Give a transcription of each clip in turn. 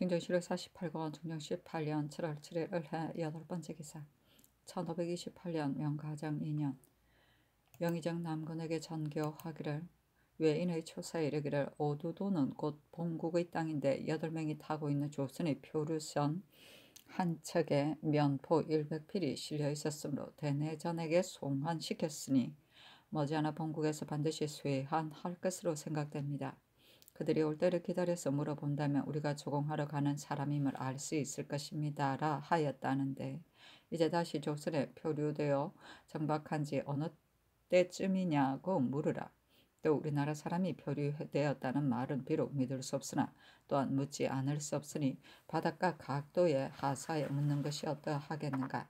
증정실력 48권, 증정1 8년 7월 7일 을해 여덟 번째 기사 1528년 명가정 2년 영의정 남군에게 전교하기를 외인의 초사에 이르기를 오두도는 곧 본국의 땅인데 여덟 명이 타고 있는 조선의 표류선 한 척에 면포 100필이 실려 있었으므로 대내전에게 송환시켰으니 머지않아 본국에서 반드시 쇠한할 것으로 생각됩니다. 그들이 올 때를 기다려서 물어본다면 우리가 조공하러 가는 사람임을 알 수 있을 것입니다. 라 하였다는데 이제 다시 조선에 표류되어 정박한 지 어느 때쯤이냐고 물으라. 또 우리나라 사람이 표류되었다는 말은 비록 믿을 수 없으나 또한 묻지 않을 수 없으니 바닷가 각도에 하사에 묻는 것이 어떠하겠는가.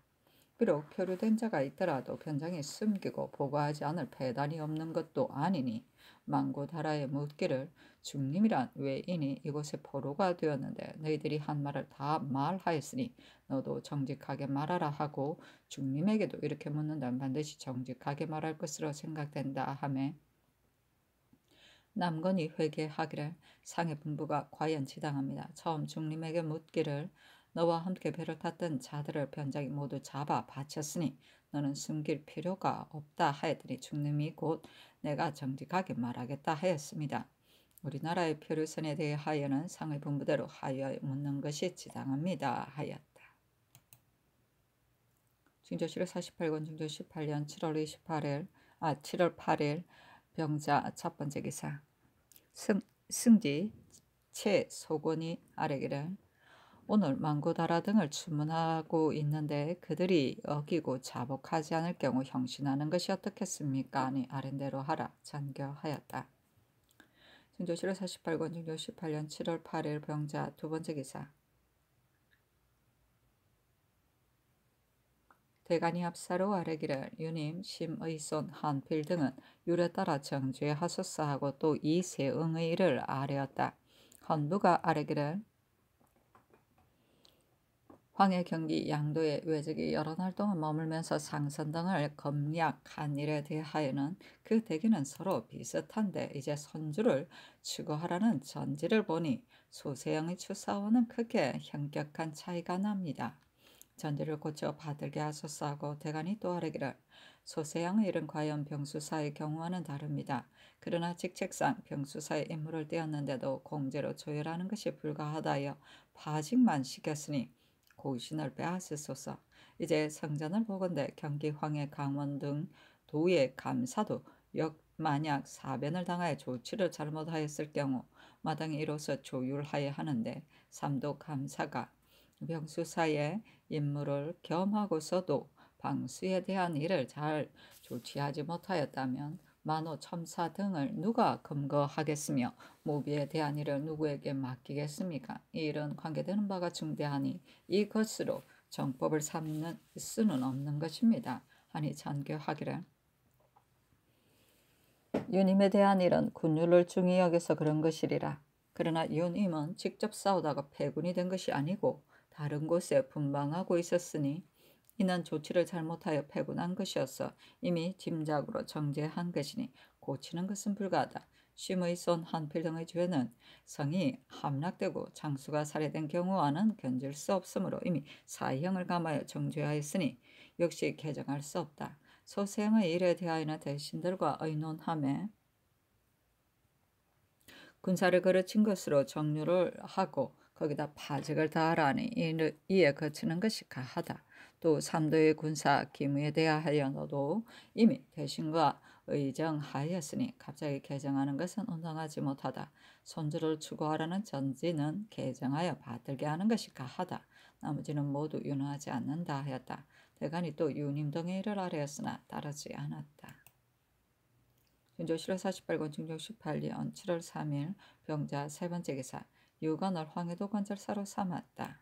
비록 표류된 자가 있더라도 변장이 숨기고 보고하지 않을 배단이 없는 것도 아니니 망고다라에 묻기를 중림이란 외인이 이곳에 포로가 되었는데 너희들이 한 말을 다 말하였으니 너도 정직하게 말하라 하고 중림에게도 이렇게 묻는다면 반드시 정직하게 말할 것으로 생각된다 하며 남건이 회개하기를 상해 분부가 과연 지당합니다. 처음 중림에게 묻기를 너와 함께 배를 탔던 자들을 변장이 모두 잡아 바쳤으니 너는 숨길 필요가 없다 하였더니 중림이 곧 내가 정직하게 말하겠다 하였습니다. 우리나라의 표류선에 대 하여는 상의 분부대로 하여 묻는 것이 지당합니다 하였다. 중조실 48권 중조 18년 7월 28일 아 7월 8일 병자 첫 번째 기사 승, 승지 최소권이 아래기를 오늘 망고다라 등을 주문하고 있는데 그들이 어기고 자복하지 않을 경우 형신하는 것이 어떻겠습니까? 아니 아랜대로 하라 잔교하였다. 증조실록 48권 증조 18년 7월 8일 병자 두 번째 기사 대간이 합사로 아래기를 유님, 심의손, 한필 등은 유례 따라 정죄하소서 하고 또 이세응의 일 아뢰었다. 헌부가 아래기를 황해 경기 양도의 외적이 여러 날 동안 머물면서 상선 등을 검략한 일에 대하여는 그 대기는 서로 비슷한데 이제 선주를 추구하라는 전지를 보니 소세영의 추사와는 크게 현격한 차이가 납니다. 전지를 고쳐 받들게 하소서 하고 대간이 또 아래기를 소세양의 일은 과연 병수사의 경우와는 다릅니다. 그러나 직책상 병수사의 임무를 떼었는데도 공제로 조율하는 것이 불가하다여 파직만 시켰으니 고신을 빼앗으소서. 이제 성전을 보건대 경기 황해 강원 등 도의 감사도 역 만약 사변을 당하여 조치를 잘못하였을 경우 마땅히 이로써 조율하여 하는데 삼도 감사가 병수사의 임무를 겸하고서도 방수에 대한 일을 잘 조치하지 못하였다면 만호 첨사 등을 누가 검거하겠으며 모비에 대한 일을 누구에게 맡기겠습니까? 이 일은 관계되는 바가 중대하니 이것으로 정법을 삼는 수는 없는 것입니다. 하니 전교하기를 유님에 대한 일은 군율을 중히 여겨서 그런 것이리라. 그러나 유님은 직접 싸우다가 패군이 된 것이 아니고 다른 곳에 분방하고 있었으니 이는 조치를 잘못하여 패군한 것이어서 이미 짐작으로 정죄한 것이니 고치는 것은 불가하다. 심의 손 한필 등의 죄는 성이 함락되고 장수가 살해된 경우와는 견딜수 없으므로 이미 사형을 감하여 정죄하였으니 역시 개정할 수 없다. 소생의 일에 대하여는 대신들과 의논함에 군사를 거르친 것으로 정류를 하고 거기다 파직을 다하라니 이에 거치는 것이 가하다. 또 삼도의 군사 기무에 대하여 너도 이미 대신과 의정하였으니 갑자기 개정하는 것은 온당하지 못하다. 손주를 추구하라는 전지는 개정하여 받들게 하는 것이 가하다. 나머지는 모두 윤화하지 않는다 하였다. 대간이 또 유님 동의 일을 아뢰었으나 따르지 않았다. 증조 7월 48권 증조 18년 7월 3일 병자 세 번째 기사 유가 널 황해도 관절사로 삼았다.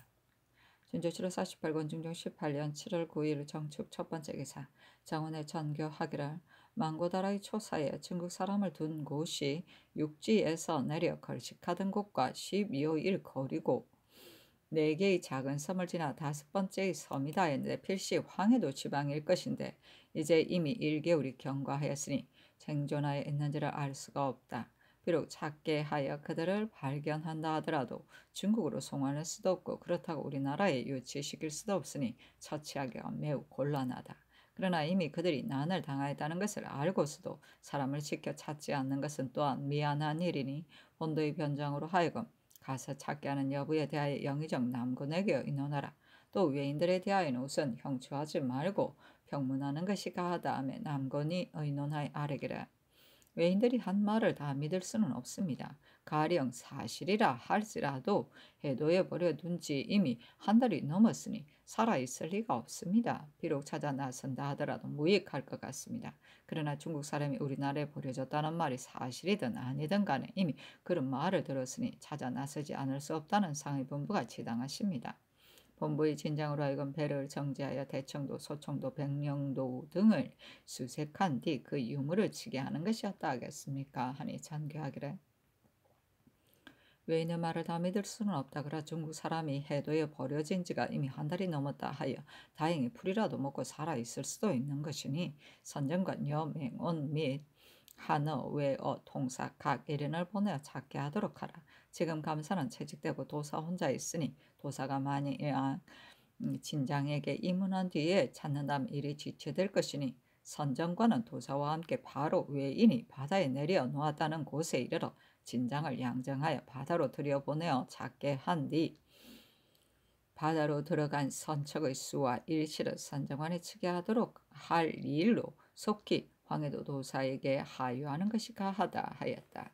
준조치로 48권 중종 18년 7월 9일 정축 첫 번째 기사 장원의 전교학이랄 망고다라의 초사에 중국 사람을 둔 곳이 육지에서 내려 걸식하던 곳과 12호일 거리고 네 개의 작은 섬을 지나 다섯 번째의 섬이다 했는데 필시 황해도 지방일 것인데 이제 이미 1개월이 경과하였으니 생존하에 있는지를 알 수가 없다. 비록 작게 하여 그들을 발견한다 하더라도 중국으로 송환할 수도 없고 그렇다고 우리나라에 유치시킬 수도 없으니 처치하기가 매우 곤란하다. 그러나 이미 그들이 난을 당하였다는 것을 알고서도 사람을 지켜 찾지 않는 것은 또한 미안한 일이니 본도의 변장으로 하여금 가서 찾게 하는 여부에 대하여 영의정 남군에게 의논하라. 또 외인들에 대하여는 우선 형추하지 말고 평문하는 것이 가하다 하며 남군이 의논하여 아뢰기를 외인들이 한 말을 다 믿을 수는 없습니다. 가령 사실이라 할지라도 해도에 버려둔 지 이미 한 달이 넘었으니 살아있을 리가 없습니다. 비록 찾아 나선다 하더라도 무익할 것 같습니다. 그러나 중국 사람이 우리나라에 버려졌다는 말이 사실이든 아니든 간에 이미 그런 말을 들었으니 찾아 나서지 않을 수 없다는 상의본부가 지당하십니다. 본부의 진장으로 하여금 배를 정지하여 대청도 소청도 백령도 등을 수색한 뒤 그 유물을 치게 하는 것이었다 하겠습니까 하니 전개하기를 외인의 말을 다 믿을 수는 없다 그러나 중국 사람이 해도에 버려진 지가 이미 한 달이 넘었다 하여 다행히 풀이라도 먹고 살아있을 수도 있는 것이니 선정과 여맹원 및 하어 외어, 동사, 각 일인을 보내어 찾게 하도록 하라. 지금 감사는 채직되고 도사 혼자 있으니 도사가 많이 음, 진장에게 입문한 뒤에 찾는다면 일이 지체될 것이니 선정관은 도사와 함께 바로 외인이 바다에 내려 놓았다는 곳에 이르러 진장을 양정하여 바다로 들여보내어 찾게 한 뒤 바다로 들어간 선척의 수와 일시를 선정관이 측에 하도록 할 일로 속히 황해도 도사에게 하유하는 것이 가하다 하였다.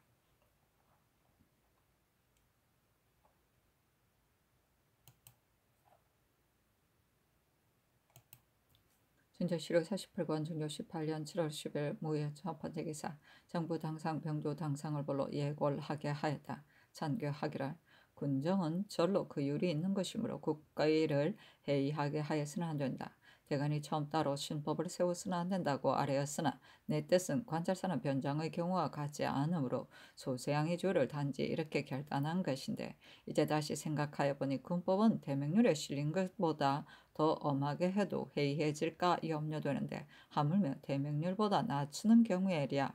전조시록 48권 중조 18년 7월 10일 무예 첫 번째 기사 정부 당상 병조 당상을 불러 예골하게 하였다. 잔교하기를 군정은 절로 그 율이 있는 것이므로 국가의를 해이하게 하였으나 안 된다. 대간이 처음 따로 신법을 세우으나 안된다고 아뢰었으나 내 뜻은 관찰사는 변장의 경우와 같지 않으므로 소세양의 죄를 단지 이렇게 결단한 것인데 이제 다시 생각하여 보니 군법은 대명률에 실린 것보다 더 엄하게 해도 회의해질까 염려되는데 하물며 대명률보다 낮추는 경우에랴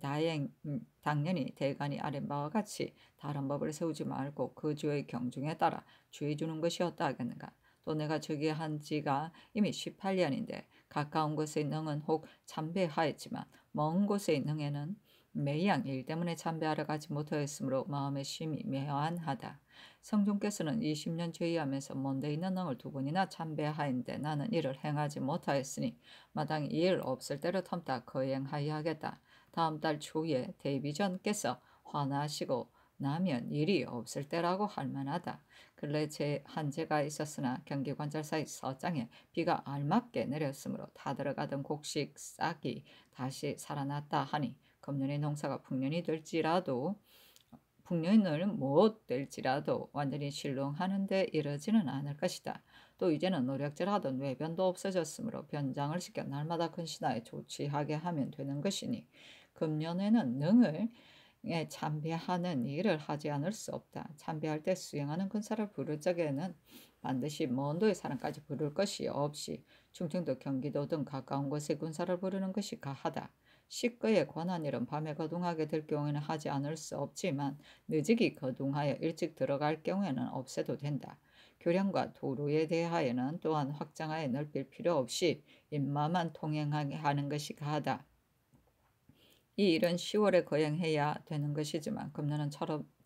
다행, 음, 당연히 대간이 아린 바와 같이 다른 법을 세우지 말고 그 주의 경중에 따라 주의 주는 것이었다 하겠는가. 또 내가 저기 한 지가 이미 18년인데 가까운 곳의 능은 혹 참배하였지만 먼 곳의 능에는 매양 일 때문에 참배하러 가지 못하였으므로 마음의 심이 매한하다. 성종께서는 20년 죄의하면서 먼데 있는 능을 두 번이나 참배하인데 나는 이를 행하지 못하였으니 마땅 이일 없을 때를 텀다 거행하여야 겠다 다음 달 초에 대비전께서 화나시고 나면 일이 없을 때라고 할 만하다. 근래 제 한재가 있었으나 경기관찰사의 서장에 비가 알맞게 내렸으므로 타들어가던 곡식 싹이 다시 살아났다 하니 금년의 농사가 풍년이 될지라도 풍년을 못 될지라도 완전히 실롱하는데 이르지는 않을 것이다. 또 이제는 노력질하던 외변도 없어졌으므로 변장을 시켜 날마다 큰 신하에 조치하게 하면 되는 것이니 금년에는 능을 참배하는 일을 하지 않을 수 없다. 참배할 때 수행하는 군사를 부를 적에는 반드시 먼 도의 사람까지 부를 것이 없이 충청도 경기도 등 가까운 곳에 군사를 부르는 것이 가하다. 식거에 관한 일은 밤에 거동하게 될 경우에는 하지 않을 수 없지만 늦익기 거동하여 일찍 들어갈 경우에는 없애도 된다. 교량과 도로에 대하여는 또한 확장하여 넓힐 필요 없이 입마만 통행하게 하는 것이 가하다. 이 일은 10월에 거행해야 되는 것이지만 금년은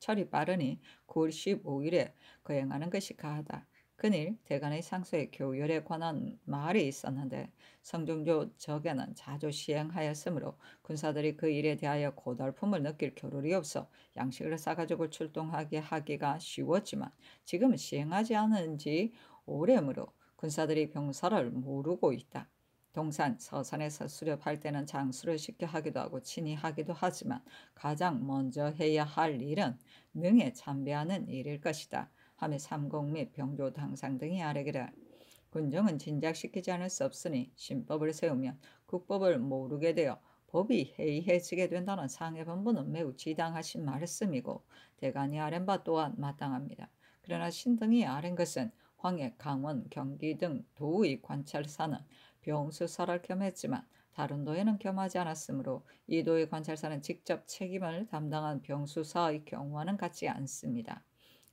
철이 빠르니 9월 15일에 거행하는 것이 가하다. 그일 대간의 상소에 교열에 관한 말이 있었는데 성종조 적에는 자주 시행하였으므로 군사들이 그 일에 대하여 고달픔을 느낄 겨를이 없어 양식을 싸가지고 출동하게 하기가 쉬웠지만 지금 시행하지 않은 지 오래므로 군사들이 병사를 모르고 있다. 동산, 서산에서 수렵할 때는 장수를 쉽게 하기도 하고 친히 하기도 하지만 가장 먼저 해야 할 일은 능에 참배하는 일일 것이다. 함며 삼공 및 병조 당상 등이 아뢰기라 군정은 진작시키지 않을 수 없으니 신법을 세우면 국법을 모르게 되어 법이 해이해지게 된다는 상해본부는 매우 지당하신 말씀이고 대관이 아랜 바 또한 마땅합니다. 그러나 신등이 아랜 것은 황해, 강원, 경기 등 도의 관찰사는 병수사를 겸했지만 다른 도에는 겸하지 않았으므로 이 도의 관찰사는 직접 책임을 담당한 병수사의 경우와는 같지 않습니다.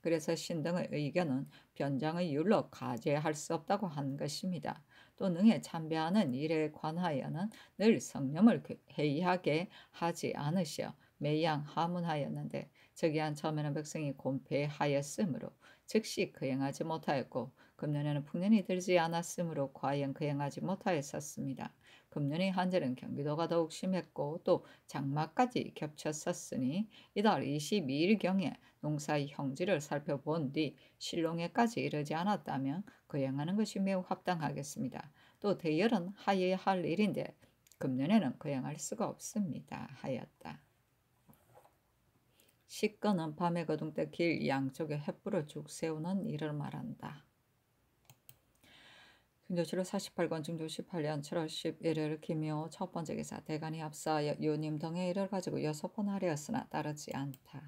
그래서 신 등의 의견은 변장의 율로 가제할 수 없다고 한 것입니다. 또 능에 참배하는 일에 관하여는 늘 성념을 회의하게 하지 않으시어 매양 하문하였는데 저기한 처음에는 백성이 곤패하였으므로 즉시 그행하지 못하였고 금년에는 풍년이 들지 않았으므로 과연 그 행하지 못하였었습니다. 금년의 한절은 경기도가 더욱 심했고 또 장마까지 겹쳤었으니 이달 22일경에 농사의 형질을 살펴본 뒤실농에까지 이르지 않았다면 그 행하는 것이 매우 합당하겠습니다. 또 대열은 하여야 할 일인데 금년에는 그 행할 수가 없습니다. 하였다. 식건은 밤에 거둥 때길 양쪽에 횃불을쭉 세우는 일을 말한다. 중조실록 48권 중조시 8년 7월 11일 김요 첫 번째 기사 대간이 합사 요님 등의 일을 가지고 여섯 번 하려였으나 따르지 않다.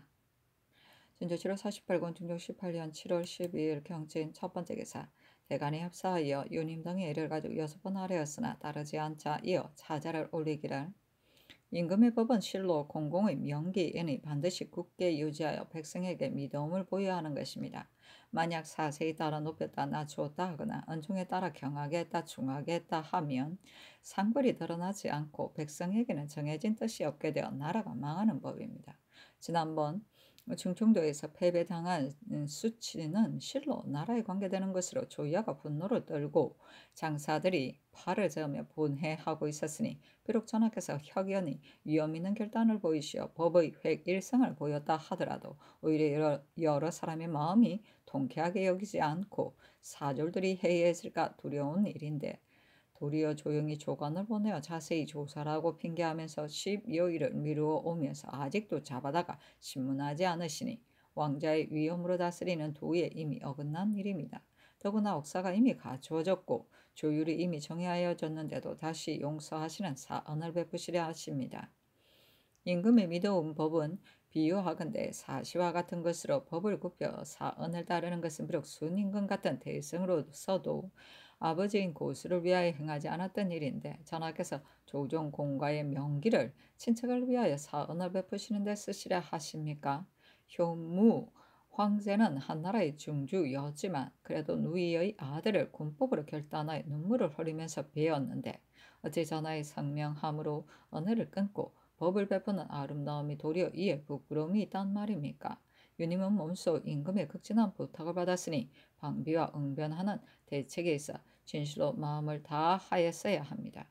중조실로 48권 중조 18년 7월 12일 경진 첫 번째 기사 대간이 합사하여 요님 등의 일을 가지고 여섯 번 하려였으나 따르지 않자 이어 자자를 올리기를 임금의 법은 실로 공공의 명기이니 반드시 굳게 유지하여 백성에게 믿음을 보여하는 것입니다. 만약 사세에 따라 높였다 낮추었다 하거나 은중에 따라 경하게 했다 중하게 했다 하면 상벌이 드러나지 않고 백성에게는 정해진 뜻이 없게 되어 나라가 망하는 법입니다. 지난번 뭐 충청도에서 패배당한 음, 수치는 실로 나라에 관계되는 것으로 조야가 분노를 떨고 장사들이 팔을 저으며 분해하고 있었으니 비록 전하께서 혁연이 위험 있는 결단을 보이시어 법의 획 일성을 보였다 하더라도 오히려 여러, 여러 사람의 마음이 통쾌하게 여기지 않고 사졸들이 해이해질까 두려운 일인데 도리어 조용히 조관을 보내어 자세히 조사라고 핑계하면서 십여일을 미루어 오면서 아직도 잡아다가 신문하지 않으시니 왕자의 위험으로 다스리는 도에 이미 어긋난 일입니다. 더구나 억사가 이미 갖추어졌고 조율이 이미 정해하여졌는데도 다시 용서하시는 사언을 베푸시려 하십니다. 임금의 믿어온 법은 비유하건대 사시와 같은 것으로 법을 굽혀 사언을 따르는 것은 비록 순임금 같은 대승으로서도 아버지인 고수를 위하여 행하지 않았던 일인데 전하께서 조종 공과의 명기를 친척을 위하여 사은을 베푸시는 데 쓰시라 하십니까? 효무 황제는 한나라의 중주였지만 그래도 누이의 아들을 군법으로 결단하여 눈물을 흘리면서 배었는데 어찌 전하의 성명함으로 언어를 끊고 법을 베푸는 아름다움이 도리어 이에 부끄러움이 있단 말입니까? 유님은 몸소 임금의 극진한 부탁을 받았으니 방비와 응변하는 대책에 있어 진실로 마음을 다하였어야 합니다.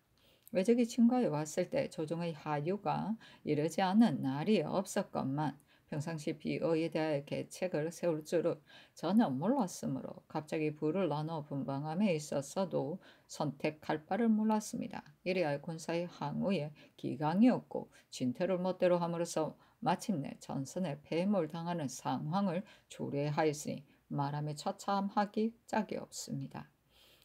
외적이 친과에 왔을 때조종의 하류가 이르지 않은 날이 없었건만 평상시 비어에 대하여 계책을 세울 줄은 전혀 몰랐으므로 갑자기 불을 나눠 분방함에 있었어도 선택할 바를 몰랐습니다. 이래야 군사의 항우에 기강이었고 진퇴를 멋대로 함으로써 마침내 전선에 패몰당하는 상황을 조례하였으니 말함에 처참하기 짝이 없습니다.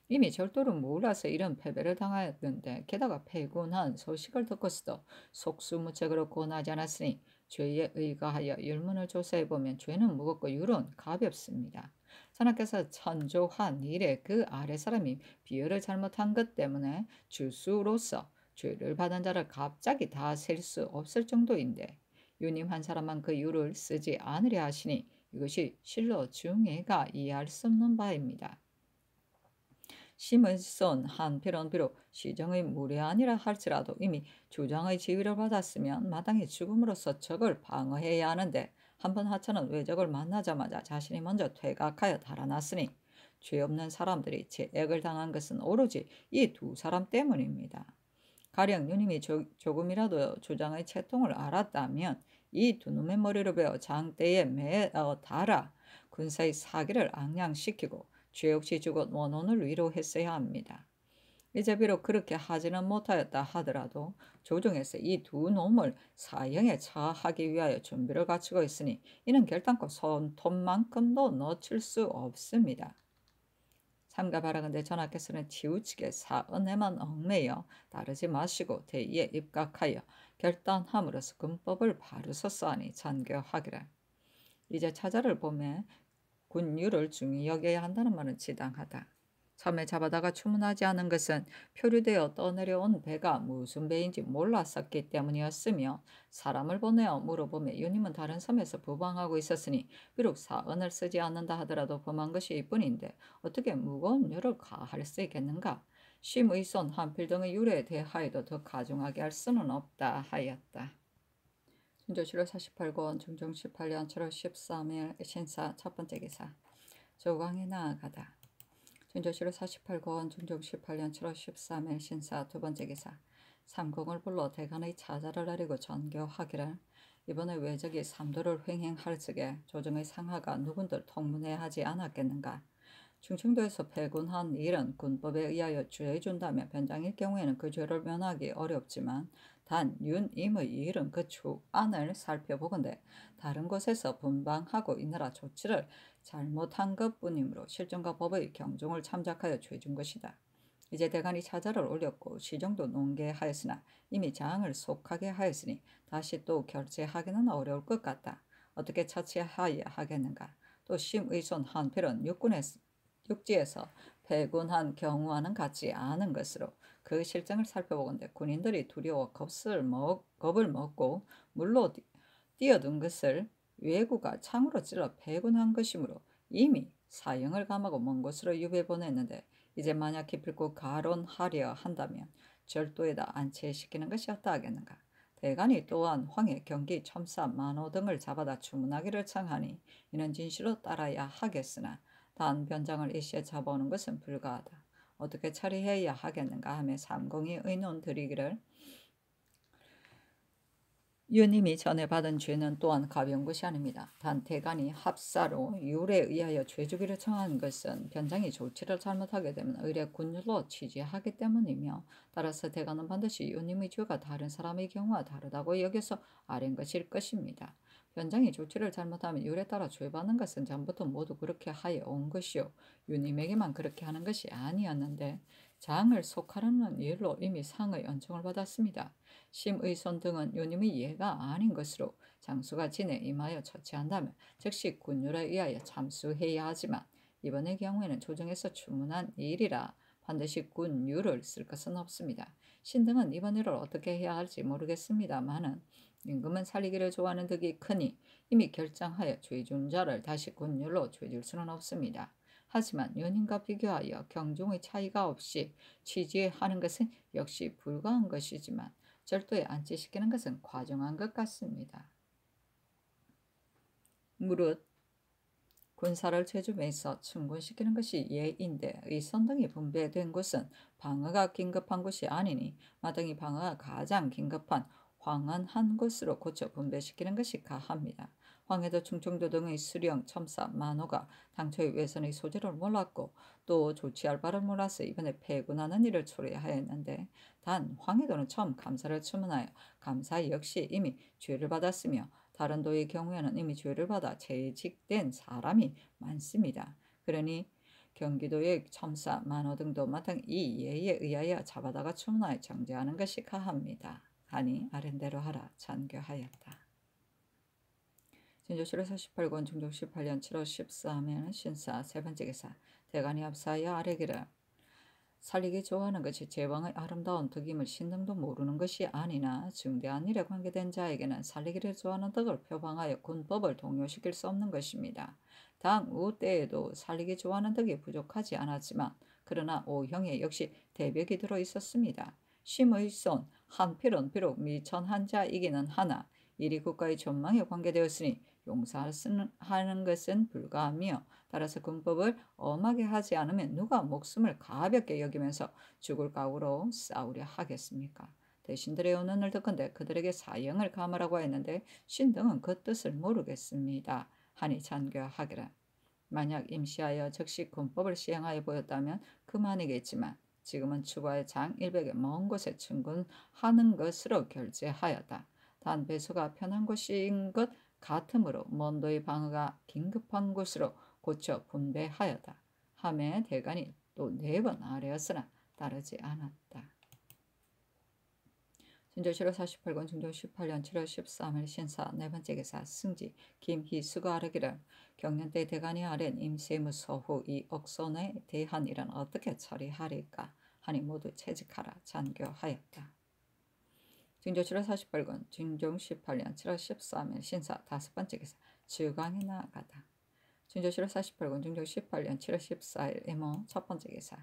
이미 절도를 몰라서 이런 패배를 당하였는데 게다가 패군한 소식을 듣고서도 속수무책으로 권하지 않았으니 죄에 의거하여 율문을 조사해보면 죄는 무겁고 유론 가볍습니다. 선하께서 천조한 일에 그 아래 사람이 비유를 잘못한 것 때문에 주수로서 죄를 받은 자를 갑자기 다 셀 수 없을 정도인데 유님 한 사람만 그 유를 쓰지 않으려 하시니 이것이 실로 중애가 이해할 수 없는 바입니다. 심의 선한편은 비록 시정의 무례한니라 할지라도 이미 주장의 지위를 받았으면 마땅히 죽음으로서 적을 방어해야 하는데 한 번 하천은 외적을 만나자마자 자신이 먼저 퇴각하여 달아났으니 죄 없는 사람들이 제액을 당한 것은 오로지 이 두 사람 때문입니다. 가령 유님이 조, 금이라도 조장의 채통을 알았다면 이두 놈의 머리를 베어 장대에 매어 달아 군사의 사기를 악량시키고 죄 없이 죽은 원혼을 위로했어야 합니다. 이제 비록 그렇게 하지는 못하였다 하더라도 조정에서 이 두 놈을 사형에 처하기 위하여 준비를 갖추고 있으니 이는 결단코 손톱만큼도 놓칠 수 없습니다. 삼가 바라건대 전하께서는 치우치게 사은에만 얽매여 따르지 마시고 대의에 입각하여 결단함으로써 군법을 바르소서하니 전교하기라. 이제 차자를 보매 군율을 중히 여겨야 한다는 말은 지당하다. 섬에 잡아다가 주문하지 않은 것은 표류되어 떠내려온 배가 무슨 배인지 몰랐었기 때문이었으며 사람을 보내어 물어보며 유님은 다른 섬에서 부방하고 있었으니 비록 사은을 쓰지 않는다 하더라도 범한 것이 이뿐인데 어떻게 무거운 열을 가할 수 있겠는가? 심의손 한필 등의 유래에 대하여도 더 가중하게 할 수는 없다 하였다. 신조실록 48권 중종 18년 7월 13일 신사 첫 번째 기사 조광에 나아가다 중조실록 48권 중종 18년 7월 13일 신사 두 번째 기사 삼공을 불러 대간의 자자를 내리고 전교하기를 이번에 외적이 삼도를 횡행할 적에 조정의 상하가 누군들 통문해하지 않았겠는가. 충청도에서 패군한 일은 군법에 의하여 주해준다면 변장일 경우에는 그 죄를 면하기 어렵지만 단 윤임의 일은 그축 안을 살펴보건대 다른 곳에서 분방하고 이나라 조치를 잘못한 것뿐이므로 실정과 법의 경종을 참작하여 죄준 것이다. 이제 대관이 차자를 올렸고 시정도 농계하였으나 이미 장을 속하게 하였으니 다시 또 결제하기는 어려울 것 같다. 어떻게 처치하여야 하겠는가. 또 심의손 한필은 육군의 육지에서 배군한 경우와는 같지 않은 것으로 그 실정을 살펴보건대 군인들이 두려워 겁을, 먹, 겁을 먹고 물로 뛰어든 것을 왜구가 창으로 찔러 배군한 것이므로 이미 사형을 감하고 먼 곳으로 유배 보냈는데 이제 만약 기필코 가론하려 한다면 절도에다 안치시키는 것이 어떠 하겠는가. 대간이 또한 황해, 경기, 첨사, 만호 등을 잡아다 주문하기를 청하니 이는 진실로 따라야 하겠으나 단 변장을 이시에 잡아오는 것은 불가하다. 어떻게 처리해야 하겠는가 하며 삼공이 의논 드리기를 유님이 전에 받은 죄는 또한 가벼운 것이 아닙니다. 단 대간이 합사로 유례에 의하여 죄주기를 청한 것은 변장이 조치를 잘못하게 되면 의뢰 군율로 취지하기 때문이며 따라서 대간은 반드시 유님의 죄가 다른 사람의 경우와 다르다고 여겨서 아랜 것일 것입니다. 현장이 조치를 잘못하면 율에 따라 죄받는 것은 전부터 모두 그렇게 하여 온 것이요 유님에게만 그렇게 하는 것이 아니었는데 장을 속하려는 일로 이미 상의 연청을 받았습니다. 심의손 등은 유님의 예가 아닌 것으로 장수가 진에 임하여 처치한다면 즉시 군율에 의하여 참수해야 하지만 이번의 경우에는 조정에서 주문한 일이라 반드시 군율을 쓸 것은 없습니다. 신등은 이번 일을 어떻게 해야 할지 모르겠습니다만은 임금은 살리기를 좋아하는 덕이 크니 이미 결정하여 죄준 자를 다시 군율로 죄줄 수는 없습니다. 하지만 연인과 비교하여 경종의 차이가 없이 취지하는 것은 역시 불과한 것이지만 절도에 안치시키는 것은 과정한 것 같습니다. 무릇 군사를 체주에서 충군시키는 것이 예인데 이 선등이 분배된 곳은 방어가 긴급한 곳이 아니니 마땅히 방어가 가장 긴급한 황은 한 곳으로 고쳐 분배시키는 것이 가합니다. 황해도 충청도 등의 수령, 첨사, 만호가 당초에 외선의 소재를 몰랐고 또 조치할 바를 몰라서 이번에 폐군하는 일을 초래하였는데 단 황해도는 처음 감사를 추문하여 감사 역시 이미 죄를 받았으며 다른 도의 경우에는 이미 죄를 받아 재직된 사람이 많습니다. 그러니 경기도의 첨사, 만호 등도 마땅 이 예에 의하여 잡아다가 추문하여 정죄하는 것이 가합니다. 하니 아랜대로 하라 잔교하였다. 진조실 48권 중종 18년 7월 14일 신사 세 번째 기사 대간이 앞사여 아래기를 살리기 좋아하는 것이 제왕의 아름다운 덕임을 신념도 모르는 것이 아니나 중대한 일에 관계된 자에게는 살리기를 좋아하는 덕을 표방하여 군법을 동요시킬 수 없는 것입니다. 당우 때에도 살리기 좋아하는 덕이 부족하지 않았지만 그러나 오형에 역시 대벽이 들어 있었습니다. 심의손, 한필은 비록 미천 한자이기는 하나 이리 국가의 전망에 관계되었으니 용서하는 것은 불가하며 따라서 군법을 엄하게 하지 않으면 누가 목숨을 가볍게 여기면서 죽을 각오로 싸우려 하겠습니까? 대신들의 언언을 듣건데 그들에게 사형을 감하라고 했는데 신등은 그 뜻을 모르겠습니다. 하니 잔교하기라. 만약 임시하여 즉시 군법을 시행하여 보였다면 그만이겠지만 지금은 추가의 장일백0에먼 곳에 충근하는 것으로 결제하였다. 단 배수가 편한 곳인 것 같으므로 먼도의 방어가 긴급한 곳으로 고쳐 분배하였다. 함의대관이또 네 번 아래였으나 따르지 않았다. 진조실록 48권 중조 18년 7월 13일 신사 네 번째 기사 승지 김희수가 아르기를 경년대 대관이 아랜 임세무서후 이 억선에 대한 일은 어떻게 처리하리까 하니 모두 채직하라 잔교하였다. 증조 7월 48권 증조 18년 7월 13일 신사 다섯 번째 기사 주광이 나아가다. 증조 7월 48권 증조 18년 7월 14일 에모 첫 번째 기사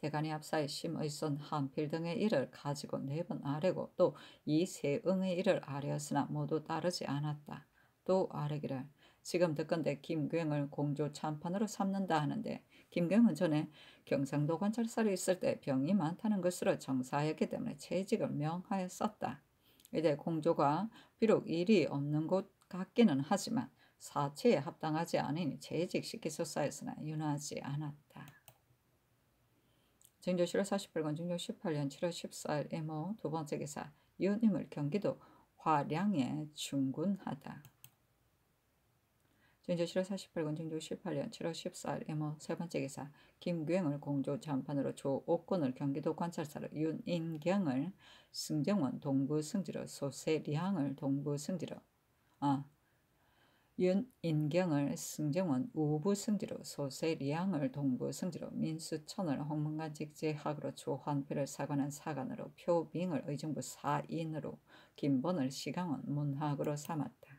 대간의 앞사이 심의손 한필 등의 일을 가지고 네 번 아래고 또 이 세응의 일을 아래였으나 모두 따르지 않았다. 또 아래기를 지금 듣건대 김경을 공조 참판으로 삼는다 하는데 김경은 전에 경상도 관찰사로 있을 때 병이 많다는 것으로 정사하였기 때문에 채직을 명하였었다이제 공조가 비록 일이 없는 곳 같기는 하지만 사체에 합당하지 않으니 재직시키소사였으나 윤하지 않았다. 증조 7월 48권, 증조 18년 7월 14일 MO 두 번째 기사 이혼임을 경기도 화량에 충군하다. 증조 7월 48권, 증조 18년 7월 14일 MO 세 번째 기사 김규행을 공조 잔판으로 조옥권을 경기도 관찰사로 윤인경을 승정원 동부승지로 소세리항을 동부승지로 아 윤인경을 승정원 우부승지로 소세리양을 동부승지로 민수천을 홍문관직 제학으로 조환필을 사관한 사관으로 표빙을 의정부 사인으로 김본을 시강원 문학으로 삼았다.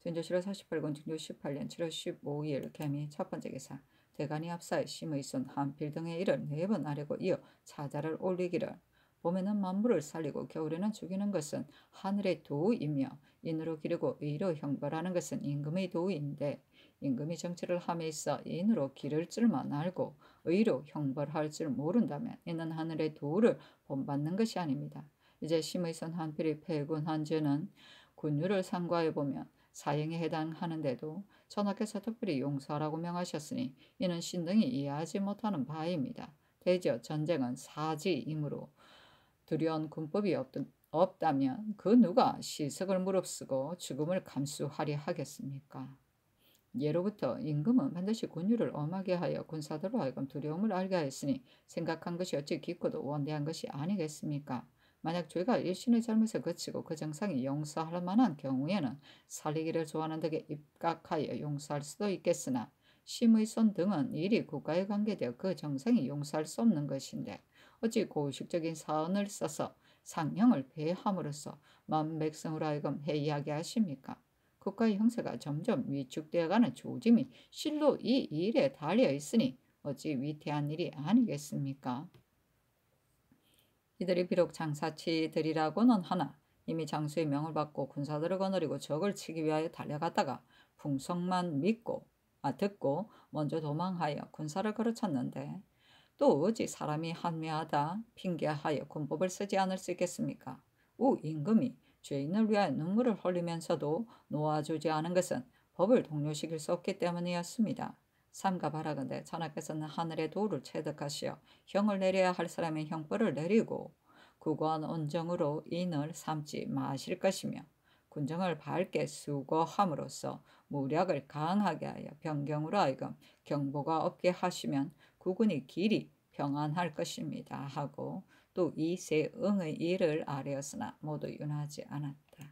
전조시로 48권 중조 18년 7월 15일 개미 첫 번째 기사 대간이 합사의 심의손 한필 등의 일을 네번 아뢰고 이어 차자를 올리기를 봄에는 만물을 살리고 겨울에는 죽이는 것은 하늘의 도우이며 인으로 기르고 의로 형벌하는 것은 임금의 도우인데 임금이 정치를 함에 있어 인으로 기를 줄만 알고 의로 형벌할 줄 모른다면 이는 하늘의 도우를 본받는 것이 아닙니다. 이제 심의선 한필이 패군한 죄는 군율을 상과해 보면 사형에 해당하는데도 천하께서 특별히 용서라고 하 명하셨으니 이는 신등이 이해하지 못하는 바입니다. 대저 전쟁은 사지이므로 두려운 군법이 없, 없다면 그 누가 시석을 무릅쓰고 죽음을 감수하려 하겠습니까? 예로부터 임금은 반드시 군유를 엄하게 하여 군사들로 하여금 두려움을 알게 하였으니 생각한 것이 어찌 깊고도 원대한 것이 아니겠습니까? 만약 죄가 일신의 잘못에 그치고 그 정상이 용서할 만한 경우에는 살리기를 좋아하는 덕에 입각하여 용서할 수도 있겠으나 심의손 등은 일이 국가에 관계되어 그 정상이 용서할 수 없는 것인데 어찌 고의식적인 사언을 써서 상령을 배함으로써 만 백성으로 하여금 해이하게 하십니까? 국가의 형세가 점점 위축되어가는 조짐이 실로 이 일에 달려 있으니 어찌 위태한 일이 아니겠습니까? 이들이 비록 장사치들이라고는 하나 이미 장수의 명을 받고 군사들을 거느리고 적을 치기 위하여 달려갔다가 풍성만 믿고 아 듣고 먼저 도망하여 군사를 걸어쳤는데 또 어찌 사람이 한매하다 핑계하여 군법을 쓰지 않을 수 있겠습니까? 우 임금이 죄인을 위하여 눈물을 흘리면서도 놓아주지 않은 것은 법을 동요시킬 수 없기 때문이었습니다. 삼가 바라건대 전하께서는 하늘의 도를 체득하시어 형을 내려야 할 사람의 형벌을 내리고 구고한 온정으로 인을 삼지 마실 것이며 군정을 밝게 수거함으로써 무력을 강하게 하여 변경으로 하여금 경보가 없게 하시면 구군이 길이 평안할 것입니다. 하고 또 이 세 응의 일을 아뢰었으나 모두 윤하지 않았다.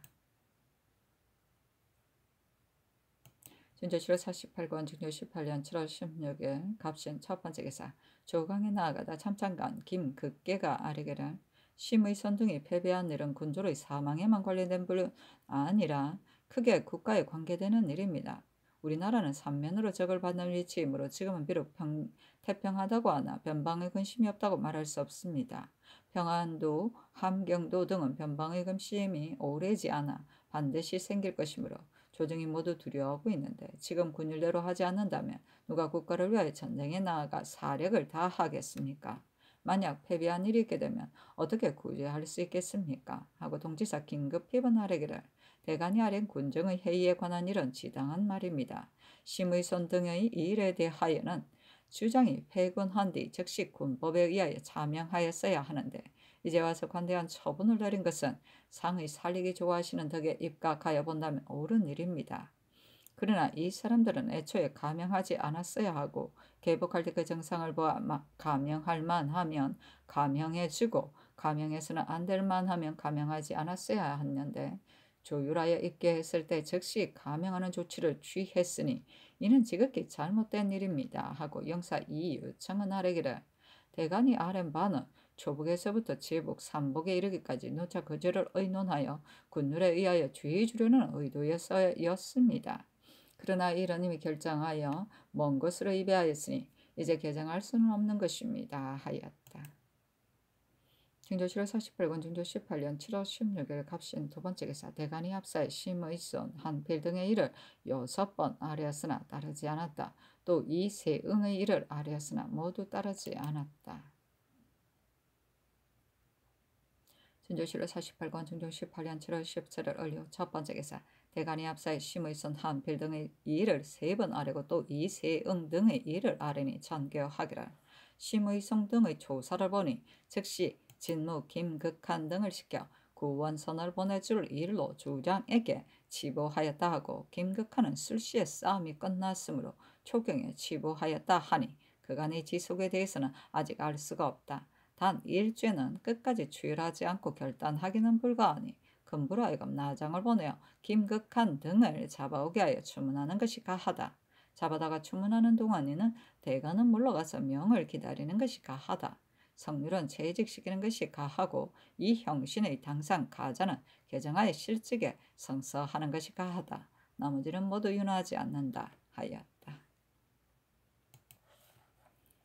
진조시 48권 증조 18년 7월 16일 갑신 첫 번째 기사 조강에 나아가다 참장관 김극계가 아뢰기를 심의 선둥이 패배한 일은 군조의 사망에만 관련된 불은 아니라 크게 국가에 관계되는 일입니다. 우리나라는 삼면으로 적을 받는 위치이므로 지금은 비록 평, 태평하다고 하나 변방의 근심이 없다고 말할 수 없습니다. 평안도, 함경도 등은 변방의 근심이 오래지 않아 반드시 생길 것이므로 조정이 모두 두려워하고 있는데 지금 군율대로 하지 않는다면 누가 국가를 위하여 전쟁에 나아가 사력을 다하겠습니까? 만약 패배한 일이 있게 되면 어떻게 구제할 수 있겠습니까? 하고 동지사 긴급 피본 하례기를 대간이 아랜 군정의 회의에 관한 일은 지당한 말입니다. 심의선 등의 일에 대하여는 주장이 패근한 뒤 즉시 군법에 의하여 자명하였어야 하는데 이제 와서 관대한 처분을 내린 것은 상의 살리기 좋아하시는 덕에 입각하여 본다면 옳은 일입니다. 그러나 이 사람들은 애초에 감형하지 않았어야 하고 개복할 때그 정상을 보아 감형할 만하면 감형해주고 감형해서는 안 될 만하면 감형하지 않았어야 했는데 조율하여 있게 했을 때 즉시 감행하는 조치를 취했으니 이는 지극히 잘못된 일입니다. 하고 영사 2 요청은 하래기를 대간이 아랫반은 초복에서부터 제복, 삼복에 이르기까지 노차 거절을 의논하여 군율에 의하여 주의 주려는 의도였습니다. 그러나 이러님이 결정하여 먼 곳으로 입배하였으니 이제 개정할 수는 없는 것입니다. 하였다. 중조 7월 48권 중조 18년 7월 16일 갑신 두 번째 기사 대간이 합사에 심의손 한필 등의 일을 여섯 번 아뢰었으나 따르지 않았다. 또 이세 응의 일을 아뢰었으나 모두 따르지 않았다. 중조실로 48권 중조 18년 7월 17일 을요 첫 번째 기사 대간이 합사에 심의선 한필 등의 일을 세 번 아뢰고 또 이세응 등의 일을 아뢰니 전교하기라 심의성 등의 조사를 보니 즉시 진무, 김극한 등을 시켜 구원선을 보내줄 일로 조장에게 치부하였다 하고 김극한은 술시에 싸움이 끝났으므로 초경에 치부하였다 하니 그간의 지속에 대해서는 아직 알 수가 없다. 단 일죄는 끝까지 추일하지 않고 결단하기는 불가하니 금부로 하여금 나장을 보내어 김극한 등을 잡아오게 하여 주문하는 것이 가하다. 잡아다가 주문하는 동안에는 대가는 물러가서 명을 기다리는 것이 가하다. 성률은 재직시키는 것이 가하고 이 형신의 당상 가자는 개정하여 실직에 성서하는 것이 가하다. 나머지는 모두 윤화하지 않는다 하였다.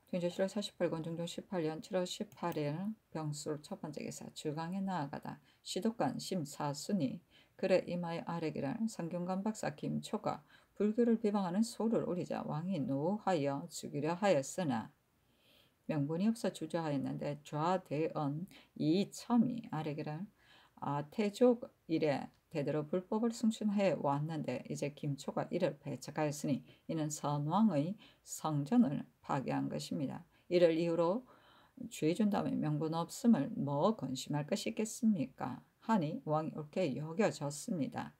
경제실록 48권 중종 18년 7월 18일 병술 첫 번째 기사 주강에 나아가다 시도관 심사순이 그래 이마의 아래기를 상경관 박사 김초가 불교를 비방하는 소를 올리자 왕이 노하여 죽이려 하였으나 명분이 없어 주저하였는데 좌대언 이첨이 아래기를 아, 태족 이래 대대로 불법을 승신해 왔는데 이제 김초가 이를 배척하였으니 이는 선왕의 성전을 파괴한 것입니다. 이를 이유로 죄준다음에 명분 없음을 뭐 건심할 것이 겠습니까 하니 왕이 옳게 여겨졌습니다.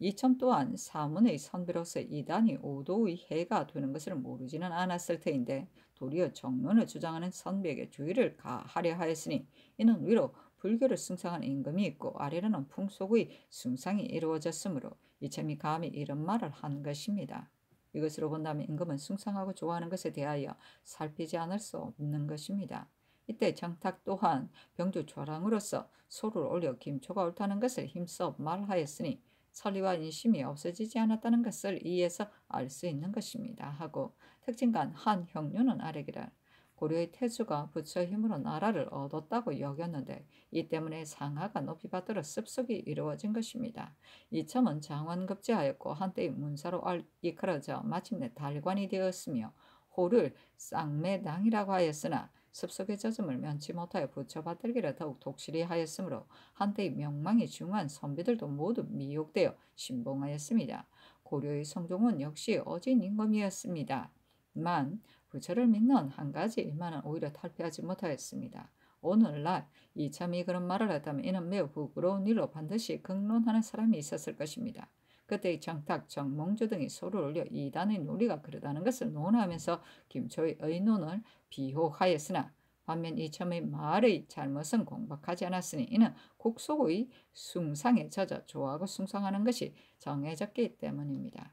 이점 또한 사문의 선비로서 이단이 오도의 해가 되는 것을 모르지는 않았을 테인데 도리어 정론을 주장하는 선비에게 주의를 가하려 하였으니 이는 위로 불교를 승상한 임금이 있고 아래로는 풍속의 승상이 이루어졌으므로 이참이 감히 이런 말을 한 것입니다. 이것으로 본다면 임금은 숭상하고 좋아하는 것에 대하여 살피지 않을 수 없는 것입니다. 이때 장탁 또한 병조 랑으로서 소를 올려 김초가 옳다는 것을 힘써 말하였으니 설리와 인심이 없어지지 않았다는 것을 이에서 알 수 있는 것입니다. 하고 특징간 한 형류는 아래기를 고려의 태수가부처 힘으로 나라를 얻었다고 여겼는데 이 때문에 상하가 높이 받들어 습속이 이루어진 것입니다. 이첨은 장원급제하였고 한때의 문사로 이끌어져 마침내 달관이 되었으며 호를 쌍매당이라고 하였으나 습속에 젖음을 면치 못하여 부처받들기를 더욱 독실히 하였으므로 한때의 명망이 중한 선비들도 모두 미혹되어 신봉하였습니다. 고려의 성종은 역시 어진 임금이었습니다. 만 부처를 믿는 한 가지 일만은 오히려 탈피하지 못하였습니다. 오늘날 이참이 그런 말을 했다면 이는 매우 부끄러운 일로 반드시 극론하는 사람이 있었을 것입니다. 그때의 정탁 정몽주 등이 소를 올려 이단의 논리가 그러다는 것을 논하면서 김초의 의논을 비호하였으나 반면 이첨의 말의 잘못은 공박하지 않았으니 이는 국속의 숭상에 젖어 좋아하고 숭상하는 것이 정해졌기 때문입니다.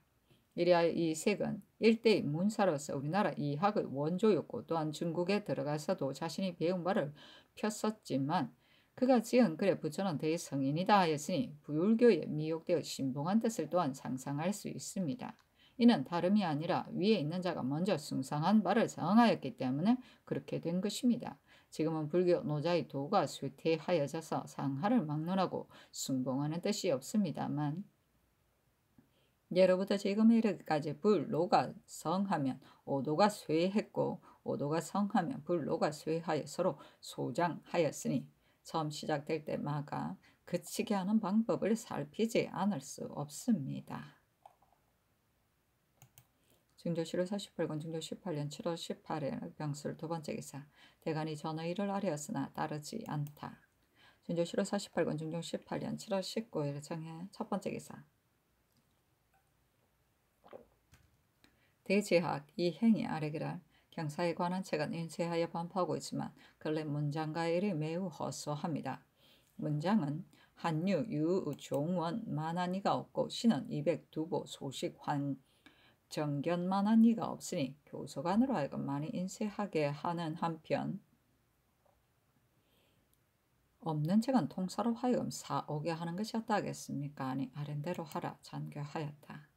이리하여 이 색은 일대의 문사로서 우리나라 이학의 원조였고 또한 중국에 들어가서도 자신이 배운 바를 폈었지만 그가 지은 글에 부처는 성인이다 하였으니 불교에 미혹되어 신봉한 뜻을 또한 상상할 수 있습니다. 이는 다름이 아니라 위에 있는 자가 먼저 숭상한 바를 정하였기 때문에 그렇게 된 것입니다. 지금은 불교 노자의 도가 쇠퇴하여져서 상하를 막론하고 숭봉하는 뜻이 없습니다만 예로부터 지금에 이르기까지 불로가 성하면 오도가 쇠했고 오도가 성하면 불로가 쇠하여 서로 소장하였으니 처음 시작될 때 막아 그치게 하는 방법을 살피지 않을 수 없습니다. 증조시로 48권 증조 18년 7월 18일 병술 두 번째 기사 대간이 전의를 아뢰었으나 따르지 않다. 증조시로 48권 증조 18년 7월 19일 정해 첫 번째 기사 대제학 이 행위 아래기랄 경사에 관한 책은 인쇄하여 반포하고 있지만 근래 문장가의 일이 매우 허소합니다. 문장은 한유, 유, 우 종원, 만한이가 없고 신은 202보 소식 환, 정견만한 이가 없으니 교서관으로 하여금 많이 인쇄하게 하는 한편 없는 책은 통사로 하여금 사오게 하는 것이었다겠습니까? 아니 아랜대로 하라 잔교하였다.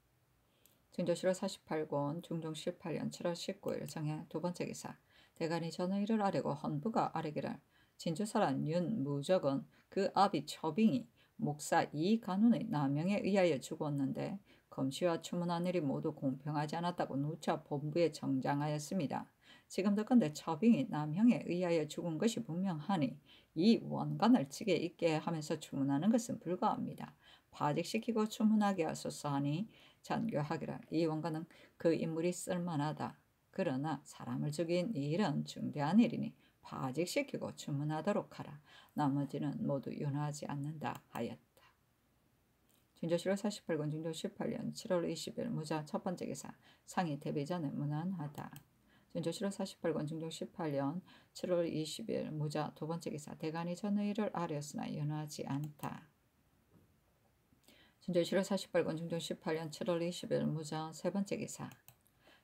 증조실월 48권 중종 18년 7월 19일 정해 두 번째 기사 대간이 전의를 아래고 헌부가 아래기를 진주사란 윤무적은 그 아비 초빙이 목사 이간훈의 남명에 의하여 죽었는데 검시와 추문하늘이 모두 공평하지 않았다고 누차 본부에 정장하였습니다. 지금도 근데 처빙이 남형에 의하여 죽은 것이 분명하니 이 원간을 지게 있게 하면서 추문하는 것은 불가합니다. 파직시키고 추문하게 하소서하니 전교하기라. 이 원고는 그 인물이 쓸만하다. 그러나 사람을 죽인 일은 중대한 일이니 파직시키고 주문하도록 하라. 나머지는 모두 윤화하지 않는다 하였다. 중조실록 48권 중조 18년 7월 20일 무자 첫 번째 기사 상이 대비전에 무난하다. 전조실록 48권 중종 18년 7월 20일 무자 두 번째 기사 대간이 전의를 아뢰으나 연하지 않다. 전조 7월 48권 중종 18년 7월 20일 무장 세 번째 기사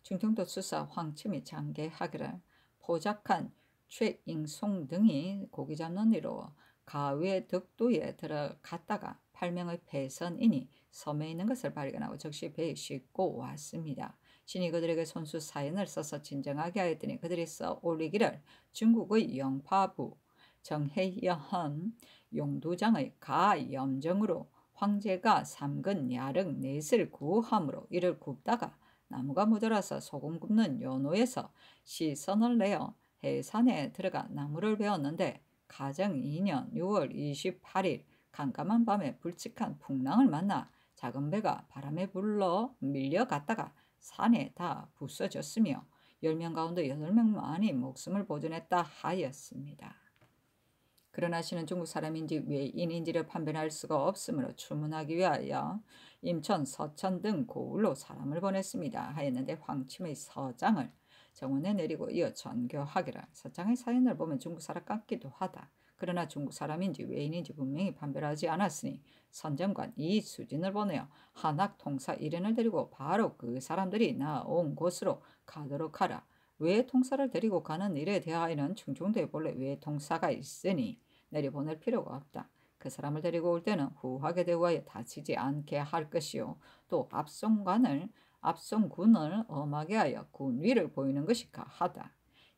중통도 수사 황치미 장계 하기를 포작한 최잉송 등이 고기 잡는 이로 가위의 덕도에 들어갔다가 팔명의 배선이니 섬에 있는 것을 발견하고 즉시 배에 싣고 왔습니다. 신이 그들에게 손수 사연을 써서 진정하게 하였더니 그들이 써 올리기를 중국의 영파부 정혜여헌 용도장의 가염정으로 황제가 삼근 야릉 넷을 구함으로 이를 굽다가 나무가 무들어서 소금 굽는 연호에서 시선을 내어 해산에 들어가 나무를 베었는데 가정 2년 6월 28일 깜깜한 밤에 불칙한 풍랑을 만나 작은 배가 바람에 불러 밀려갔다가 산에 다 부서졌으며 10명 가운데 8명만이 목숨을 보존했다 하였습니다. 그러나 시는 중국 사람인지 외인인지를 판별할 수가 없으므로 출문하기 위하여 임천, 서천 등고울로 사람을 보냈습니다. 하였는데 황침의 서장을 정원에 내리고 이어 전교하기라. 서장의 사연을 보면 중국 사람 같기도 하다. 그러나 중국 사람인지 외인인지 분명히 판별하지 않았으니 선정관 이수진을 보내어 한학 통사 일인을 데리고 바로 그 사람들이 나온 곳으로 가도록 하라. 외통사를 데리고 가는 일에 대하여는 충청도에 본래 외통사가 있으니 내려보낼 필요가 없다. 그 사람을 데리고 올 때는 후하게 대우하여 다치지 않게 할 것이요. 또 앞송관을 앞송군을 엄하게 하여 군위를 보이는 것이 가하다.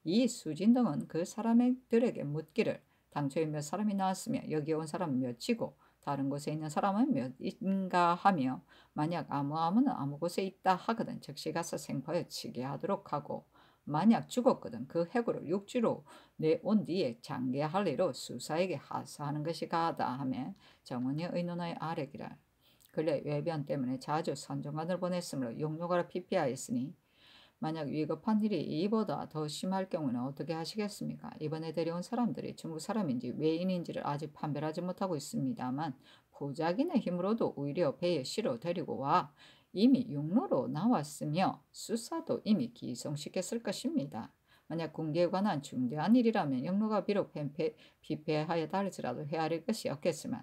이 수진등은 그 사람들에게 묻기를 당초에 몇 사람이 나왔으며 여기 온 사람은 몇이고 다른 곳에 있는 사람은 몇인가 하며 만약 아무아무는 아무 곳에 있다 하거든 즉시 가서 생포에 치게 하도록 하고 만약 죽었거든 그 핵을 육지로 내온 뒤에 장계할리로 수사에게 하사하는 것이 가하다 하며 정원이 의논하여 아래기라. 근래 외변 때문에 자주 선종관을 보냈으므로 용료가로 피피하였으니 만약 위급한 일이 이보다 더 심할 경우는 어떻게 하시겠습니까? 이번에 데려온 사람들이 중국 사람인지 외인인지를 아직 판별하지 못하고 있습니다만 부작기는 힘으로도 오히려 배에 실어 데리고 와 이미 육로로 나왔으며 수사도 이미 기성시켰을 것입니다. 만약 공개에 관한 중대한 일이라면 영로가 비록 팬패, 피폐하여 달지라도 헤아릴 것이 없겠지만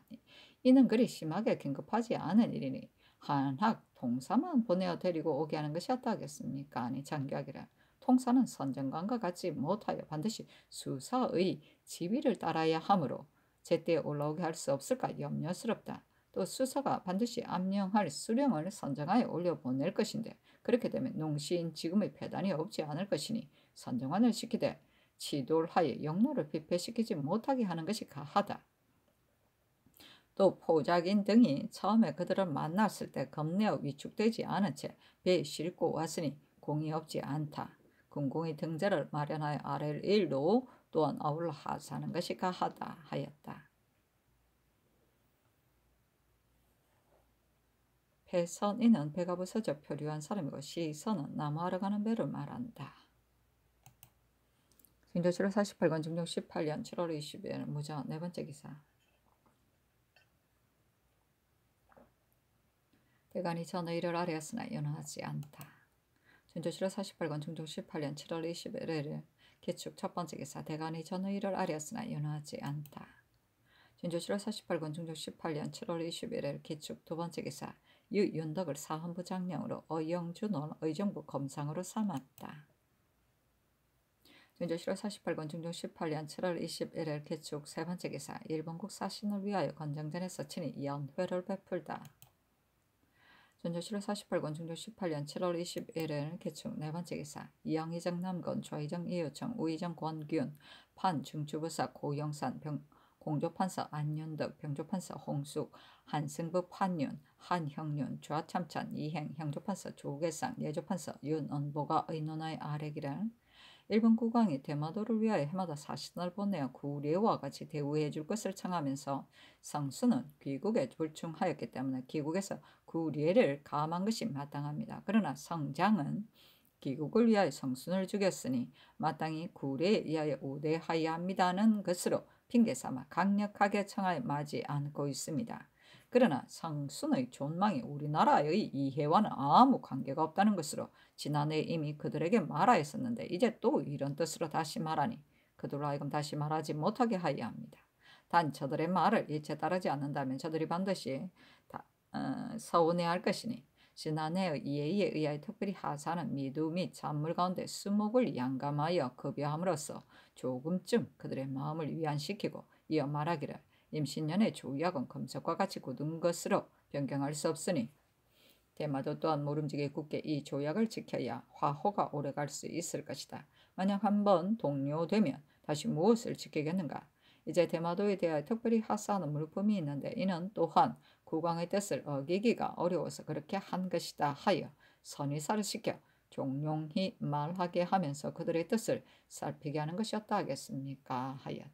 이는 그리 심하게 긴급하지 않은 일이니 한학 통사만 보내어 데리고 오게 하는 것이 어떠하겠습니까? 아니 장기하기라 통사는 선전관과 같이 못하여 반드시 수사의 지위를 따라야 하므로 제때 올라오게 할 수 없을까 염려스럽다. 또 수사가 반드시 암령할 수령을 선정하여 올려보낼 것인데 그렇게 되면 농시인 지금의 폐단이 없지 않을 것이니 선정안을 시키되 지돌하여 영로를 비폐시키지 못하게 하는 것이 가하다. 또 포작인 등이 처음에 그들을 만났을 때 겁내어 위축되지 않은 채 배에 싣고 왔으니 공이 없지 않다. 군공의 등재를 마련하여 아래를 일로 또한 아울러 하사는 것이 가하다 하였다. 해선이는 배가 부서져 표류한 사람이고 시선은 나무하러 가는 배를 말한다. 인도시로 48권 중종 18년 7월 20일 무전 네 번째 기사 대간이 전의를 아뢰었으나 연하지 않다. 전조시로 48권 중종 18년 7월 21일 기축 첫 번째 기사 대간이 전의를 아뢰었으나 연하지 않다. 전조시로 48권 중종 18년 7월 21일 기축 두 번째 기사 유윤덕을 사헌부 장령으로 어영준은 의정부 검상으로 삼았다. 증조 7월 48권 증조 18년 7월 21일 개축 세 번째 기사 일본국 사신을 위하여 건장전에서 친히 연회를 베풀다. 전조 7월 48권 중조 18년 7월 21일 개축 네 번째 기사 이영희정 남건 좌희정 이효청 우희정 권균 판 중추부사 고영산 병, 공조판사 안윤덕, 병조판사 홍숙, 한승부 판윤, 한형윤, 좌참찬, 이행, 형조판사 조계상, 예조판사 윤언보가 의논하의 아래기를 일본 국왕이 대마도를 위하여 해마다 사신을 보내어 구례와 같이 대우해 줄 것을 청하면서 성수는 귀국에 불충하였기 때문에 귀국에서 구례를 감한 것이 마땅합니다. 그러나 성장은 귀국을 위하여 성순을 죽였으니 마땅히 구례에 의하여 우대하여야 합니다는 것으로 핑계삼아 강력하게 청하지 않고 있습니다. 그러나 상순의 존망이 우리나라의 이해와는 아무 관계가 없다는 것으로 지난해 이미 그들에게 말하였었는데 이제 또 이런 뜻으로 다시 말하니 그들로 하여금 다시 말하지 못하게 하여야 합니다. 단 저들의 말을 일체 따르지 않는다면 저들이 반드시 다, 어, 서운해할 것이니 지난해 예의에 의하여 특별히 하사는 미둠이 잔물 가운데 수목을 양감하여 급여함으로써 조금쯤 그들의 마음을 위안시키고 이어 말하기를 임신년의 조약은 금속과 같이 굳은 것으로 변경할 수 없으니 대마도 또한 모름지게 굳게 이 조약을 지켜야 화호가 오래갈 수 있을 것이다. 만약 한번 동료되면 다시 무엇을 지키겠는가? 이제 대마도에 대하여 특별히 하사하는 물품이 있는데 이는 또한 국왕의 뜻을 어기기가 어려워서 그렇게 한 것이다 하여 선의사를 시켜 종용히 말하게 하면서 그들의 뜻을 살피게 하는 것이었다 하겠습니까 하였다.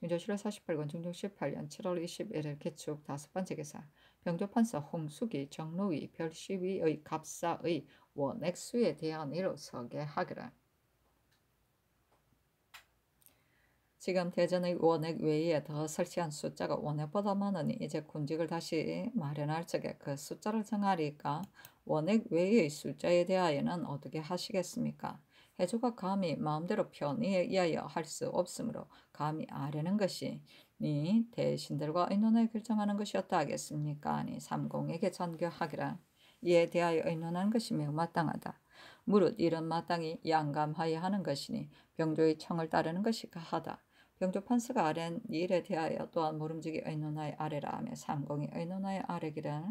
중조실화 48권 중종 18년 7월 21일 개축 다섯 번째 계사 병조판서 홍수기 정로위 별시위의 갑사의 원액수에 대한 이로 서게 하기라. 지금 대전의 원액 외에 더 설치한 숫자가 원액보다 많으니 이제 군직을 다시 마련할 적에 그 숫자를 정하리까 원액 외의 숫자에 대하여는 어떻게 하시겠습니까? 해조가 감히 마음대로 편의에 의하여 할 수 없으므로 감히 아래는 것이 니 대신들과 의논을 결정하는 것이었다 하겠습니까? 아니 삼공에게 전교하기라 이에 대하여 의논하는 것이 매우 마땅하다. 무릇 이런 마땅히 양감하여 하는 것이니 병조의 청을 따르는 것이 가하다. 영조 판서가 아랜 일에 대하여 또한 모름지기 의논하의 아래라 하며 삼공이 의논하의 아래기를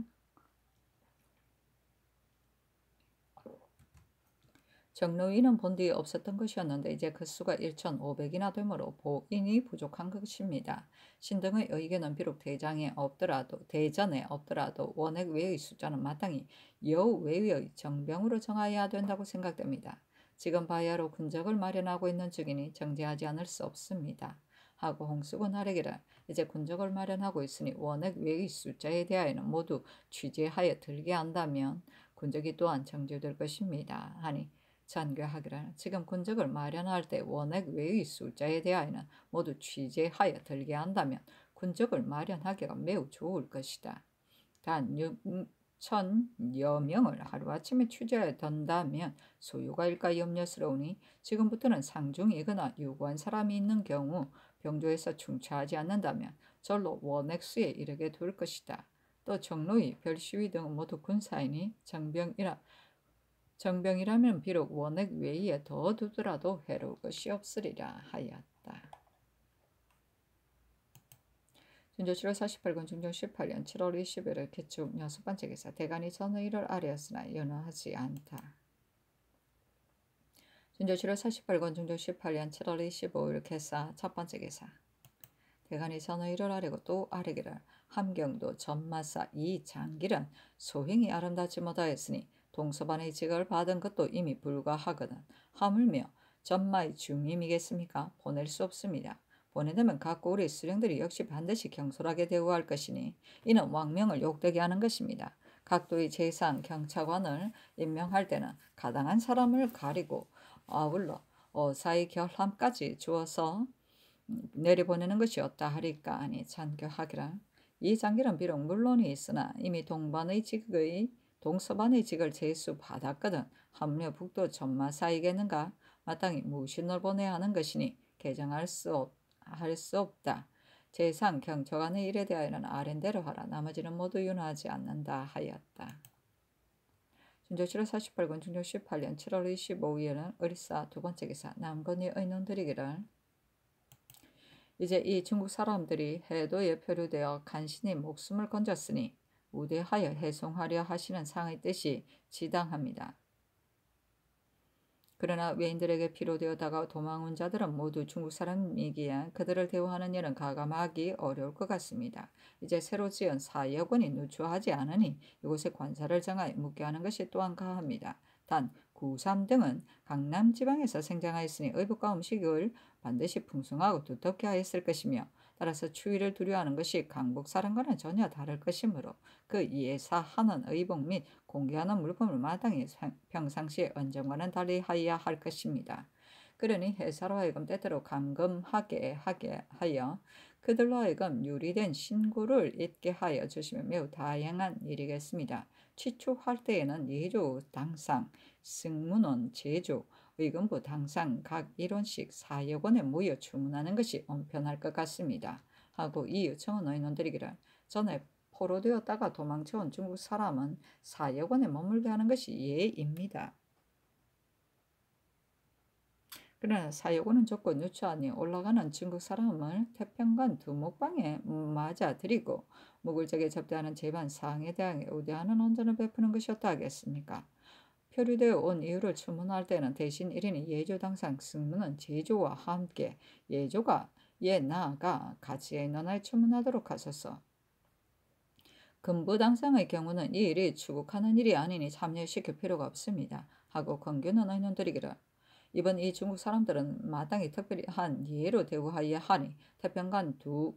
정로인은 본디 없었던 것이었는데 이제 그 수가 1,500이나 되므로 보인이 부족한 것입니다. 신등의 의견은 비록 대장에 없더라도 대전에 없더라도 원액 외의 숫자는 마땅히 여우 외의 정병으로 정하여야 된다고 생각됩니다. 지금 바야로 군적을 마련하고 있는 중이니 정지하지 않을 수 없습니다. 하고 홍수군 하래기라 이제 군적을 마련하고 있으니 원액 외의 숫자에 대하여는 모두 취재하여 들게 한다면 군적이 또한 정지될 것입니다. 하니 잔교하기라 지금 군적을 마련할 때 원액 외의 숫자에 대하여는 모두 취재하여 들게 한다면 군적을 마련하기가 매우 좋을 것이다. 단 음, 천여 명을 하루아침에 취재해여 던다면 소유가 일까 염려스러우니 지금부터는 상중이거나 요구한 사람이 있는 경우 병조에서 충차하지 않는다면 절로 원액수에 이르게 될 것이다. 또 정로이, 별시위 등 모두 군사이니 정병이라 정병이라면 비록 원액 외에 더 두더라도 해로울 것이 없으리라 하였다. 윤조 7월 48군 중종 18년 7월 2 0일 개축년 첫 번째 기사 대간이 전의 1월 아래였으나 연호하지 않다. 윤조 7월 48군 중종 18년 7월 25일 개사 첫 번째 기사 대간이 전의 1월 아래고또아래기를 함경도 전마사 이 장길은 소행이 아름답지 못하였으니 동서반의 직을 받은 것도 이미 불과하거든 하물며 전마의 중임이겠습니까? 보낼 수 없습니다. 보내되면 각고 우리 수령들이 역시 반드시 경솔하게 대우할 것이니 이는 왕명을 욕되게 하는 것입니다. 각도의 재상 경차관을 임명할 때는 가당한 사람을 가리고 아울러 어사의 결함까지 주어서 음, 내려보내는 것이 없다 하리까 아니 잔교하기라. 이 장기는 비록 물론이 있으나 이미 동반의 직의 동서반의 직을 제수 받았거든 함려 북도 전마 사이겠는가 마땅히 무신을 보내야 하는 것이니 개정할 수 없다. 할수 없다. 제3 경청하는 일에 대하여는 아랜대로 하라. 나머지는 모두 윤화하지 않는다 하였다. 중조실록 48권 중조 18년 7월 25일은 을사 두 번째 기사 남건이 의논드리기를 이제 이 중국 사람들이 해도에 표류되어 간신히 목숨을 건졌으니 우대하여 해송하려 하시는 상의 뜻이 지당합니다. 그러나 외인들에게 피로되었다가 도망온 자들은 모두 중국 사람이기에 그들을 대우하는 일은 가감하기 어려울 것 같습니다. 이제 새로 지은 사역군이 누추하지 않으니 이곳에 관사를 정하여 묵게 하는 것이 또한 가합니다. 단 구삼 등은 강남 지방에서 생장하였으니 의복과 음식을 반드시 풍성하고 두텁게 하였을 것이며 따라서 추위를 두려워하는 것이 강북 사람과는 전혀 다를 것이므로 그 예사하는 의복 및 공개하는 물품을 마땅히 평상시에 언젠과는 달리 하여야 할 것입니다. 그러니 회사로 하여금 때때로 감금하게 하게 하여 그들로 하여금 유리된 신고를 잊게 하여 주시면 매우 다양한 일이겠습니다. 취축할 때에는 예조, 당상, 승무원, 제조, 의금부 뭐 당상 각 1원씩 4여 권에 모여 주문하는 것이 온편할 것 같습니다. 하고 이 요청은 의논드리기를 전에 포로되었다가 도망쳐온 중국 사람은 4여 권에 머물게 하는 것이 예입니다. 그러나 사여고은 조건 유추하니 올라가는 중국 사람을 태평관 두 목방에 맞아들이고 무굴적에 접대하는 제반 사항에 대한여 우대하는 온전을 베푸는 것이었다 하겠습니까? 표류되어 온 이유를 추문할 때는 대신 이리는 예조 당상 승무는 제조와 함께 예조가 예나가 같이 예나에 추문하도록 하소서. 금부당상의 경우는 이 일이 추국하는 일이 아니니 참여시킬 필요가 없습니다. 하고 건교는 의논드리기를. 이번 이 중국 사람들은 마땅히 특별히 한 예로 대우하여 하니 태평관 두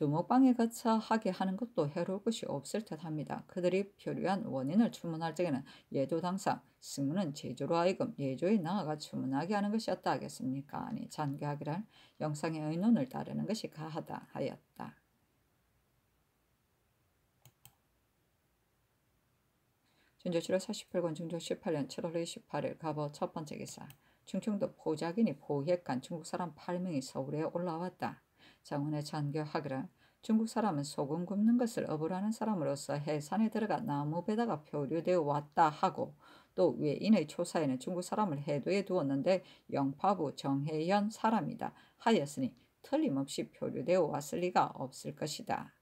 두 그 먹방에 갇혀 하게 하는 것도 해로울 것이 없을 듯 합니다. 그들이 표류한 원인을 추문할 적에는 예조 당상, 승무는 제조로 하여금 예조에 나아가 추문하게 하는 것이었다 하겠습니까? 아니, 잔교하기란 영상의 의논을 따르는 것이 가하다 하였다. 전조실화 48권 중조 18년 7월 28일 가보 첫 번째 기사. 충청도 포작인이 포획간 중국 사람 8명이 서울에 올라왔다. 정원에 잔교하기라 중국 사람은 소금 굽는 것을 업으라는 사람으로서 해산에 들어가 나무 배다가 표류되어 왔다 하고 또 외인의 초사에는 중국 사람을 해도에 두었는데 영파부 정혜연 사람이다 하였으니 틀림없이 표류되어 왔을 리가 없을 것이다.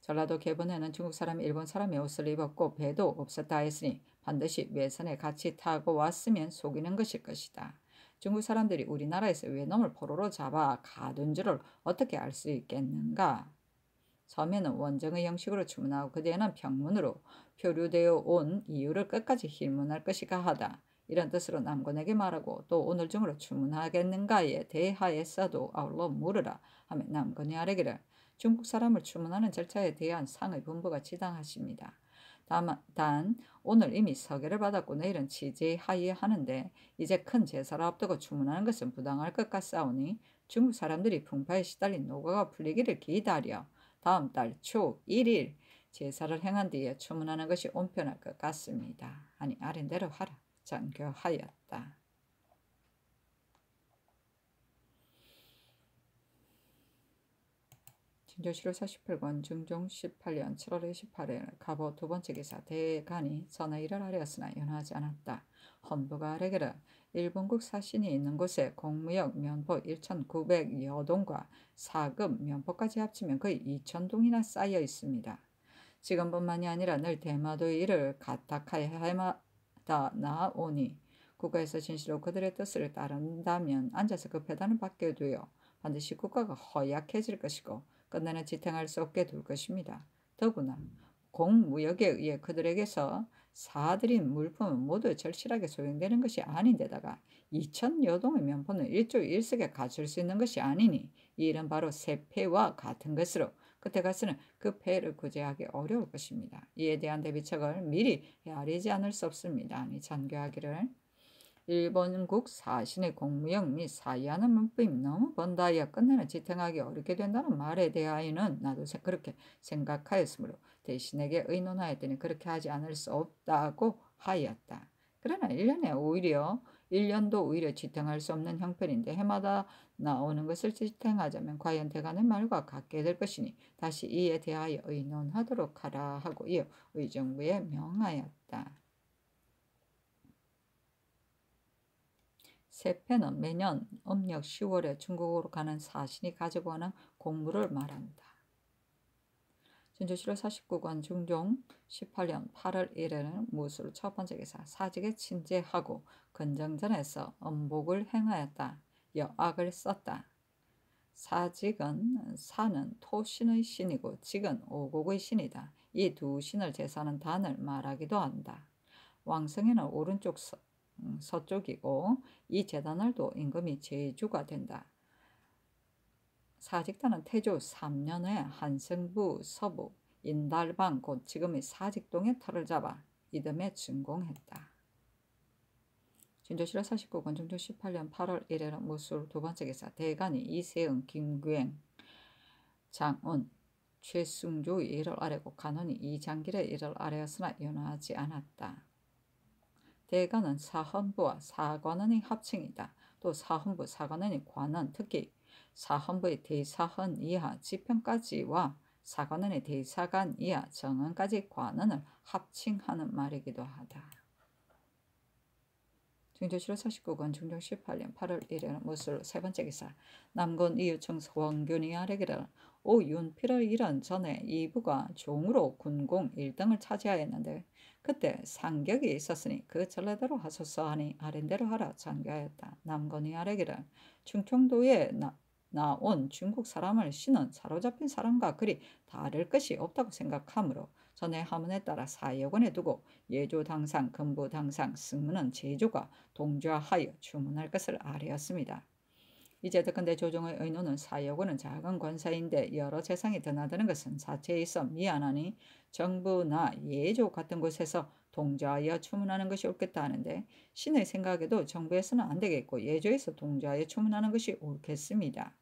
전라도 개번에는 중국 사람이 일본 사람의 옷을 입었고 배도 없었다 했으니 반드시 외선에 같이 타고 왔으면 속이는 것일 것이다. 중국 사람들이 우리나라에서 외놈을 포로로 잡아 가둔 줄을 어떻게 알 수 있겠는가? 처음에는 원정의 형식으로 주문하고 그대에는 평문으로 표류되어 온 이유를 끝까지 힐문할 것이가 하다. 이런 뜻으로 남군에게 말하고 또 오늘 중으로 주문하겠는가에 대하에서도 아울러 물으라 하며 남군이 아래기를 중국 사람을 주문하는 절차에 대한 상의 분부가 지당하십니다. 다만 오늘 이미 서계를 받았고 내일은 취지하여 하는데 이제 큰 제사를 앞두고 주문하는 것은 부당할 것 같사오니 중국 사람들이 풍파에 시달린 노가가 풀리기를 기다려 다음 달 초 1일 제사를 행한 뒤에 주문하는 것이 온편할 것 같습니다. 아니 아랜대로 하라. 장교하였다. 신조시로 48권 중종 18년 7월 28일 가보 두 번째 기사 대간이 전하일을 하려으나 연하지 않았다. 헌부가 아래게르 일본국 사신이 있는 곳에 공무역 면포 1900여동과 사금 면포까지 합치면 거의 2000동이나 쌓여 있습니다. 지금뿐만이 아니라 늘 대마도의 일을 가타카에 해마다 나오니 국가에서 진실로 그들의 뜻을 따른다면 앉아서 그 배단을 받게 되요 반드시 국가가 허약해질 것이고 끝나는 지탱할 수 없게 될 것입니다. 더구나 공무역에 의해 그들에게서 사들인 물품은 모두 절실하게 소용되는 것이 아닌데다가 2천여 동의 면포는 일주일 석에 갖출 수 있는 것이 아니니 이 일은 바로 세폐와 같은 것으로 끝에 가서는 그 폐를 구제하기 어려울 것입니다. 이에 대한 대비책을 미리 헤아리지 않을 수 없습니다. 아니, 잔교하기를. 일본국 사신의 공무역 및 사이하는 문법이 너무 번다이어 끝내는 지탱하기 어렵게 된다는 말에 대하여는 나도 그렇게 생각하였으므로 대신에게 의논하였더니 그렇게 하지 않을 수 없다고 하였다. 그러나 1년에 오히려 1년도 오히려 지탱할 수 없는 형편인데 해마다 나오는 것을 지탱하자면 과연 대간의 말과 같게 될 것이니 다시 이에 대하여 의논하도록 하라 하고 이어 의정부에 명하였다. 세패는 매년 음력 10월에 중국으로 가는 사신이 가지고 오는 공물을말합다 진주시로 49권 중종 18년 8월 1일에는 무술 첫 번째 기사 사직에 친재하고 건정전에서 음복을 행하였다. 여악을 썼다. 사직은 사는 토신의 신이고 직은 오곡의 신이다. 이 두 신을 제사하는 단을 말하기도 한다. 왕성에는 오른쪽 음, 서쪽이고 이 재단을도 임금이 제주가 된다. 사직단은 태조 3년에 한승부 서부 인달방 곧 지금의 사직동의 터를 잡아 이듬해 준공했다. 진조시라 49권 중조 18년 8월 1일은 무술 두 번째 기사 대간이 이세은 김규행 장운 최승조의 일을 아래고 간원이 이장길의 일을 아래였으나 연하지 않았다. 대관은 사헌부와 사관원의 합칭이다. 또 사헌부, 사관원의 관원, 특히 사헌부의 대사헌 이하 지평까지와 사관원의 대사관 이하 정원까지 관원을 합칭하는 말이기도 하다. 중조실로 49권 중종 18년 8월 1일 무술 세 번째 기사 남군 이유청 원균이 아래기를 오윤필의 일은 전에 이부가 종으로 군공 1등을 차지하였는데 그때 상격이 있었으니 그 전례대로 하소서 하니 아랜대로 하라 장교하였다. 남건이 아래기를 충청도에 나, 나온 중국 사람을 신은 사로잡힌 사람과 그리 다를 것이 없다고 생각하므로 전에 하문에 따라 사역원에 두고 예조 당상, 금부 당상, 승무는 제조가 동조하여 주문할 것을 아뢰었습니다. 이제듣건대 조정의 의논은 사역고는 작은 권사인데 여러 재상이 드나드는 것은 사체에 있어 미안하니 정부나 예조 같은 곳에서 동조하여 추문하는 것이 옳겠다 하는데 신의 생각에도 정부에서는 안 되겠고 예조에서 동조하여 추문하는 것이 옳겠습니다.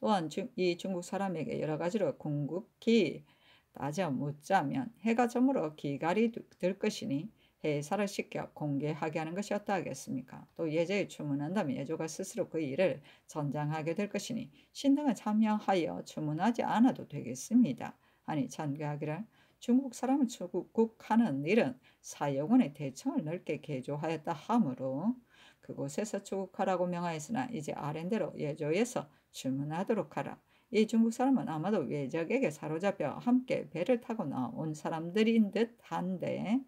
또한 이 중국 사람에게 여러 가지로 궁극히 따져 묻자면 해가 저물어 기갈이 들 것이니 회사를 예, 시켜 공개하게 하는 것이 어떠 하겠습니까? 또 예제에 주문한다면 예조가 스스로 그 일을 전장하게 될 것이니 신등은 참여하여 주문하지 않아도 되겠습니다. 아니 전개하기란 중국 사람을 추국하는 일은 사역원의 대청을 넓게 개조하였다 하므로 그곳에서 추국하라고 명하였으나 이제 아랜대로 예조에서 주문하도록 하라. 이 중국 사람은 아마도 외적에게 사로잡혀 함께 배를 타고 나온 사람들인 듯한데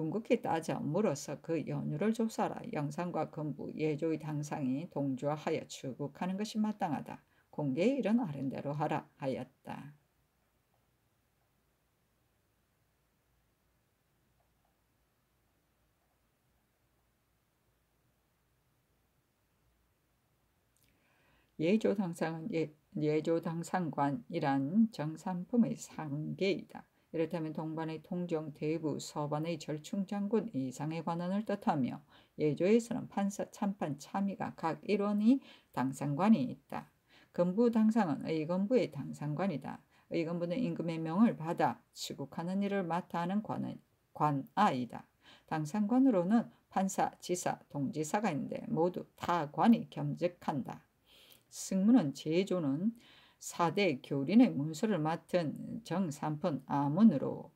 궁극히 따져 물어서 그 연유를 조사라. 영상과 건부 예조의 당상이 동조하여 출국하는 것이 마땅하다. 공개의 일은 아른대로 하라 하였다. 예조당상은 예, 예조당상관이란 정산품의 상계이다. 이를테면 동반의 통정 대부, 서반의 절충장군 이상의 관원을 뜻하며 예조에서는 판사, 참판, 참의가 각 일원이 당상관이 있다. 건부 당상은 의건부의 당상관이다. 의건부는 임금의 명을 받아 치국하는 일을 맡아 하는 관은, 관아이다. 당상관으로는 판사, 지사, 동지사가 있는데 모두 다 관이 겸직한다. 승무는 제조는 4대 교린의 문서를 맡은 정삼푼 아문으로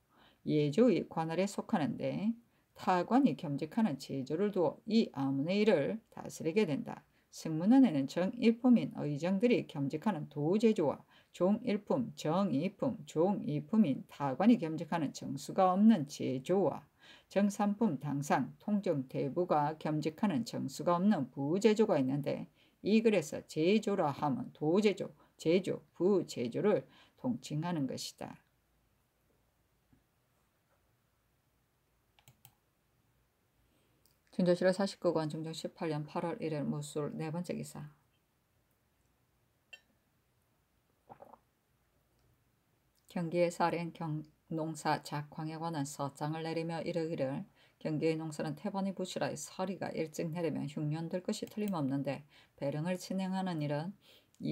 예조의 관할에 속하는데 타관이 겸직하는 제조를 두어 이 아문의 일을 다스리게 된다. 승문원에는 정일품인 의정들이 겸직하는 도제조와 종일품, 정이품, 종이품인 타관이 겸직하는 정수가 없는 제조와 정삼품 당상, 통정대부가 겸직하는 정수가 없는 부제조가 있는데 이 글에서 제조라 함은 도제조, 제조, 부제조를 통칭하는 것이다. 중조실화 49권 중조 18년 8월 1일 무술 네 번째 기사 경기의 살인 경, 농사 작황에 관한 서장을 내리며 이르기를 경기의 농사는 태반이 부실하여 서리가 일찍 내리면 흉년될 것이 틀림없는데 배령을 진행하는 일은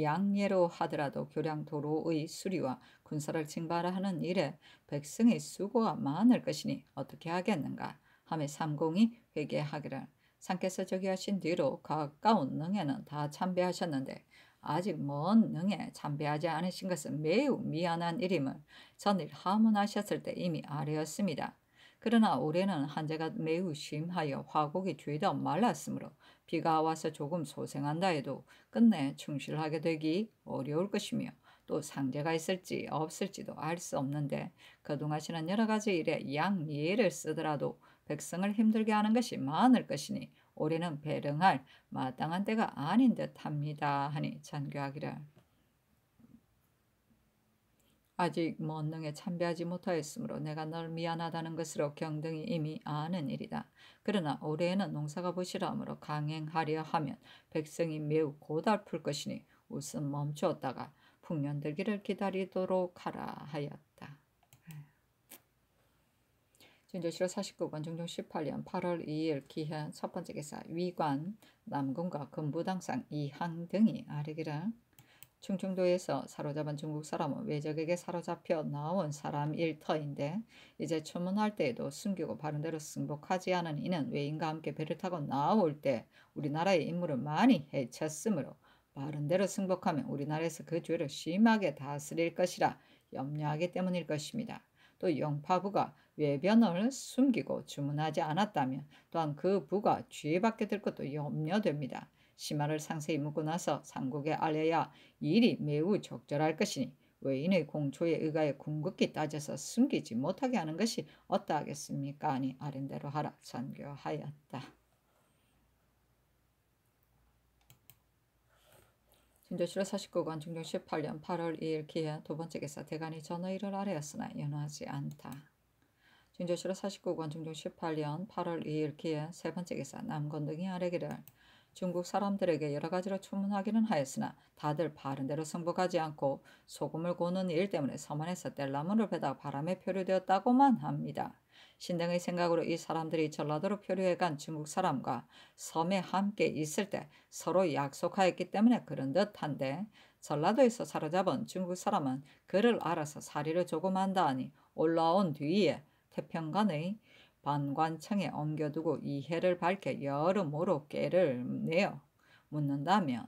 양예로 하더라도 교량도로의 수리와 군사를 징발하는 일에 백성의 수고가 많을 것이니 어떻게 하겠는가 하며 삼공이 회개하기를 상께서 저기하신 뒤로 가까운 능에는 다 참배하셨는데 아직 먼 능에 참배하지 않으신 것은 매우 미안한 일임을 전일 하문하셨을 때 이미 아뢰었습니다. 그러나 올해는 한자가 매우 심하여 화곡이 죄다 말랐으므로 비가 와서 조금 소생한다 해도 끝내 충실하게 되기 어려울 것이며 또 상대가 있을지 없을지도 알 수 없는데 그동하시는 여러 가지 일에 양예를 쓰더라도 백성을 힘들게 하는 것이 많을 것이니 올해는 배령할 마땅한 때가 아닌 듯합니다 하니 전교하기를 아직 원능에 참배하지 못하였으므로 내가 널 미안하다는 것으로 경등이 이미 아는 일이다. 그러나 올해에는 농사가 부실함으로 강행하려 하면 백성이 매우 고달플 것이니 웃음 멈추었다가 풍년 들기를 기다리도록 하라 하였다. 진조시로 49권 정종 18년 8월 2일 기현 첫 번째 기사 위관 남궁과 금부당상 이항 등이 아래기라 충청도에서 사로잡은 중국 사람은 외적에게 사로잡혀 나온 사람 일터인데 이제 추문할 때에도 숨기고 바른대로 승복하지 않은 이는 외인과 함께 배를 타고 나올 때 우리나라의 인물을 많이 해쳤으므로 바른대로 승복하면 우리나라에서 그 죄를 심하게 다스릴 것이라 염려하기 때문일 것입니다. 또 영파부가 외변을 숨기고 주문하지 않았다면 또한 그 부가 죄받게 될 것도 염려됩니다. 심화를 상세히 묻고 나서 삼국에 알려야 일이 매우 적절할 것이니 외인의 공초에 의가에 궁극히 따져서 숨기지 못하게 하는 것이 어떠하겠습니까? 아니 아랜대로 하라 선교하였다 진조실의 49권 중종 18년 8월 2일 기해 두 번째 기사 대간이 전의를 아래였으나 연하지 않다. 진조실의 49권 중종 18년 8월 2일 기해 세 번째 기사 남건등이 아래기를 중국 사람들에게 여러 가지로 추문하기는 하였으나 다들 바른대로 승복하지 않고 소금을 고는 일 때문에 서만에서 뗄나무를 베다 바람에 표류되었다고만 합니다. 신당의 생각으로 이 사람들이 전라도로 표류해간 중국 사람과 섬에 함께 있을 때 서로 약속하였기 때문에 그런 듯한데 전라도에서 사로잡은 중국 사람은 그를 알아서 사리를 조금 한다 하니 올라온 뒤에 태평간의 반관청에 옮겨두고 이해를 밝혀 여러모로 깨를 내어 묻는다면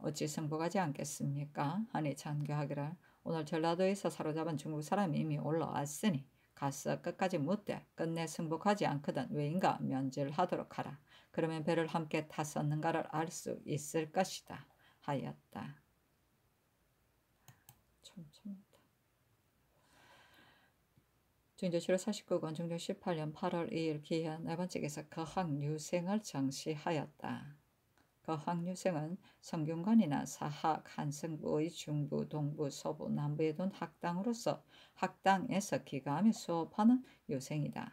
어찌 승복하지 않겠습니까? 하니 장교하기를 오늘 전라도에서 사로잡은 중국 사람이 이미 올라왔으니 가서 끝까지 묻되 끝내 승복하지 않거든 왜인가 면질하도록 하라. 그러면 배를 함께 탔었는가를 알 수 있을 것이다 하였다. 참, 참. 중재치료 49권 중종 18년 8월 2일 기현 애 번째 에서 거학 유생을 정시하였다. 거학 유생은 성균관이나 사학, 한성부의 중부, 동부, 서부, 남부에 둔 학당으로서 학당에서 기가하며 수업하는 유생이다.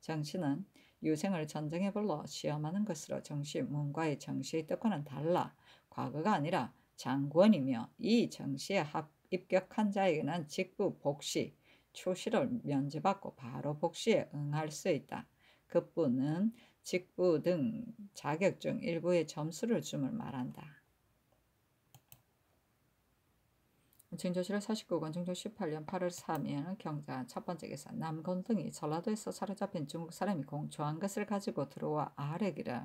정시는 유생을 전쟁에 불러 시험하는 것으로 정시 문과의 정시의 뜻과는 달라 과거가 아니라 장군이며이 정시에 합, 입격한 자에게는 직부 복시, 초시를 면제받고 바로 복시에 응할 수 있다. 급부는 직부 등 자격증 일부의 점수를 줌을 말한다. 증조실 49권 증조 18년 8월 3일 경자 첫 번째 기사 남건등이 전라도에서 사로잡힌 중국 사람이 공초한 것을 가지고 들어와 아래기를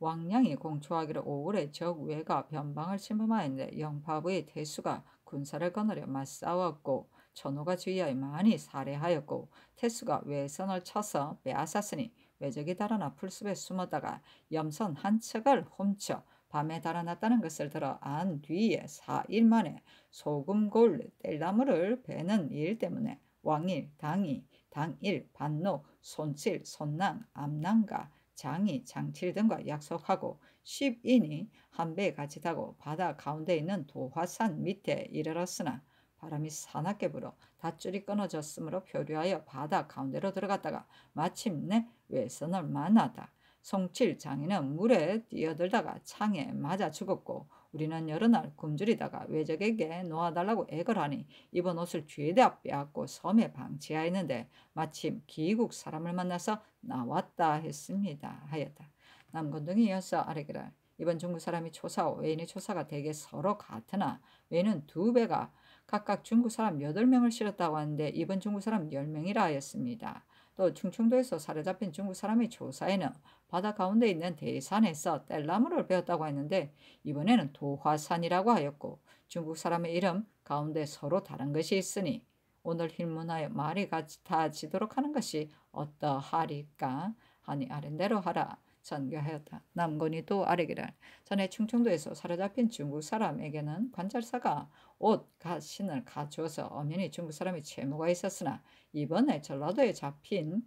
왕량이 공초하기를 오월에 적외가 변방을 침범하였는데 영파부의 대수가 군사를 거느려 맞싸웠고 천호가주의하여많이 살해하였고 태수가 외선을 쳐서 빼앗았으니 외적이 달아나 풀숲에 숨었다가 염선 한 척을 훔쳐 밤에 달아났다는 것을 들어 안 뒤에 사일 만에 소금골 땔나무를 베는 일 때문에 왕일, 당이, 당일, 반노, 손칠, 손낭, 암낭과 장이, 장칠 등과 약속하고 십인이 한배 같이 타고 바다 가운데 있는 도화산 밑에 이르렀으나 바람이 사납게 불어 닷줄이 끊어졌으므로 표류하여 바다 가운데로 들어갔다가 마침내 외선을 만나다. 송칠 장인은 물에 뛰어들다가 창에 맞아 죽었고 우리는 여러날 굶주리다가 외적에게 놓아달라고 애걸하니 입은 옷을 죄다 빼앗고 섬에 방치하였는데 마침 기국 사람을 만나서 나왔다 했습니다 하였다. 남건동이 이어서 아래기라 이번 중국 사람이 초사오 외인의 초사가 되게 서로 같으나 외인은 두 배가 각각 중국 사람 8명을 실었다고 하는데 이번 중국 사람 10명이라 하였습니다. 또 충청도에서 사로잡힌 중국 사람의 조사에는 바다 가운데 있는 대산에서 땔나무를 배웠다고 했는데 이번에는 도화산이라고 하였고 중국 사람의 이름 가운데 서로 다른 것이 있으니 오늘 힐문하여 말이 같아지도록 이 하는 것이 어떠하리까 하니 아랜대로 하라. 전교하였다. 남건이또 아래기를 전에 충청도에서 사로잡힌 중국 사람에게는 관찰사가 옷과 신을 가져서 엄연히 중국 사람의 채무가 있었으나 이번에 전라도에 잡힌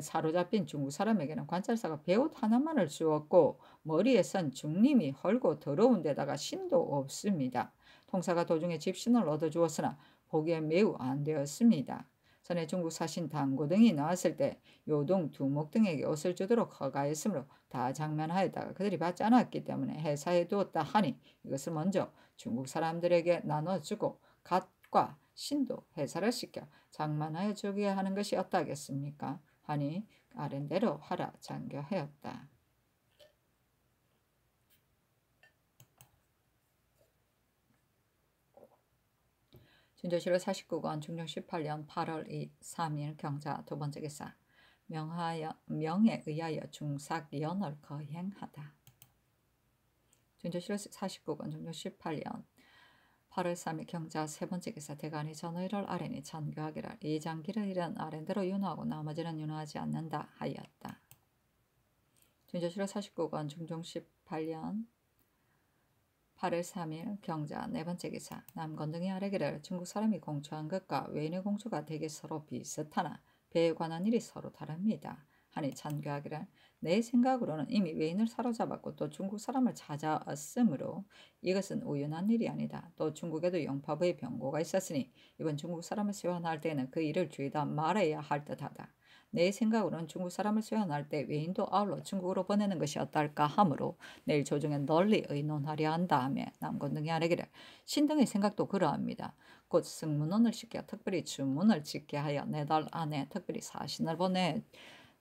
사로잡힌 중국 사람에게는 관찰사가 배옷 하나만을 주었고 머리에선 중림이 헐고 더러운 데다가 신도 없습니다. 통사가 도중에 집신을 얻어 주었으나 보기에 매우 안 되었습니다. 전에 중국 사신 당고등이 나왔을 때 요동, 두목 등에게 옷을 주도록 허가했으므로 다 장면하였다가 그들이 받지 않았기 때문에 회사에 두었다 하니 이것을 먼저 중국 사람들에게 나눠주고 갓과 신도 회사를 시켜 장만하여 주게 하는 것이 어떠겠습니까? 하니 아랜대로 하라 장교하였다. 준조실로 49권 중종 18년 8월 2, 3일 경자 두 번째 기사 명하여, 명에 의하여 중삭연을 거행하다. 준조실로 49권 중종 18년 8월 3일 경자 세 번째 기사 대간이 전의를 아래니 전교하기를 이 장기를 이은 아랜대로 윤하고 나머지는 윤하지 않는다 하였다. 준조실로 49권 중종 18년 8월 3일 경자 네 번째 기사 남건정의 아래기를 중국 사람이 공초한 것과 외인의 공초가 되게 서로 비슷하나 배에 관한 일이 서로 다릅니다. 하니 찬교하기를 내 생각으로는 이미 외인을 사로잡았고 또 중국 사람을 찾아왔으므로 이것은 우연한 일이 아니다. 또 중국에도 영파부의 병고가 있었으니 이번 중국 사람을 세환할 때에는 그 일을 주의다 말해야 할 듯하다. 내 생각으로는 중국 사람을 수양할 때 외인도 아울러 중국으로 보내는 것이 어떨까 하므로 내일 조정에 널리 의논하려 한 다음에 남건등이 아래기를 신등의 생각도 그러합니다. 곧 승문원을 시켜 특별히 주문을 짓게 하여 네달 안에 특별히 사신을 보내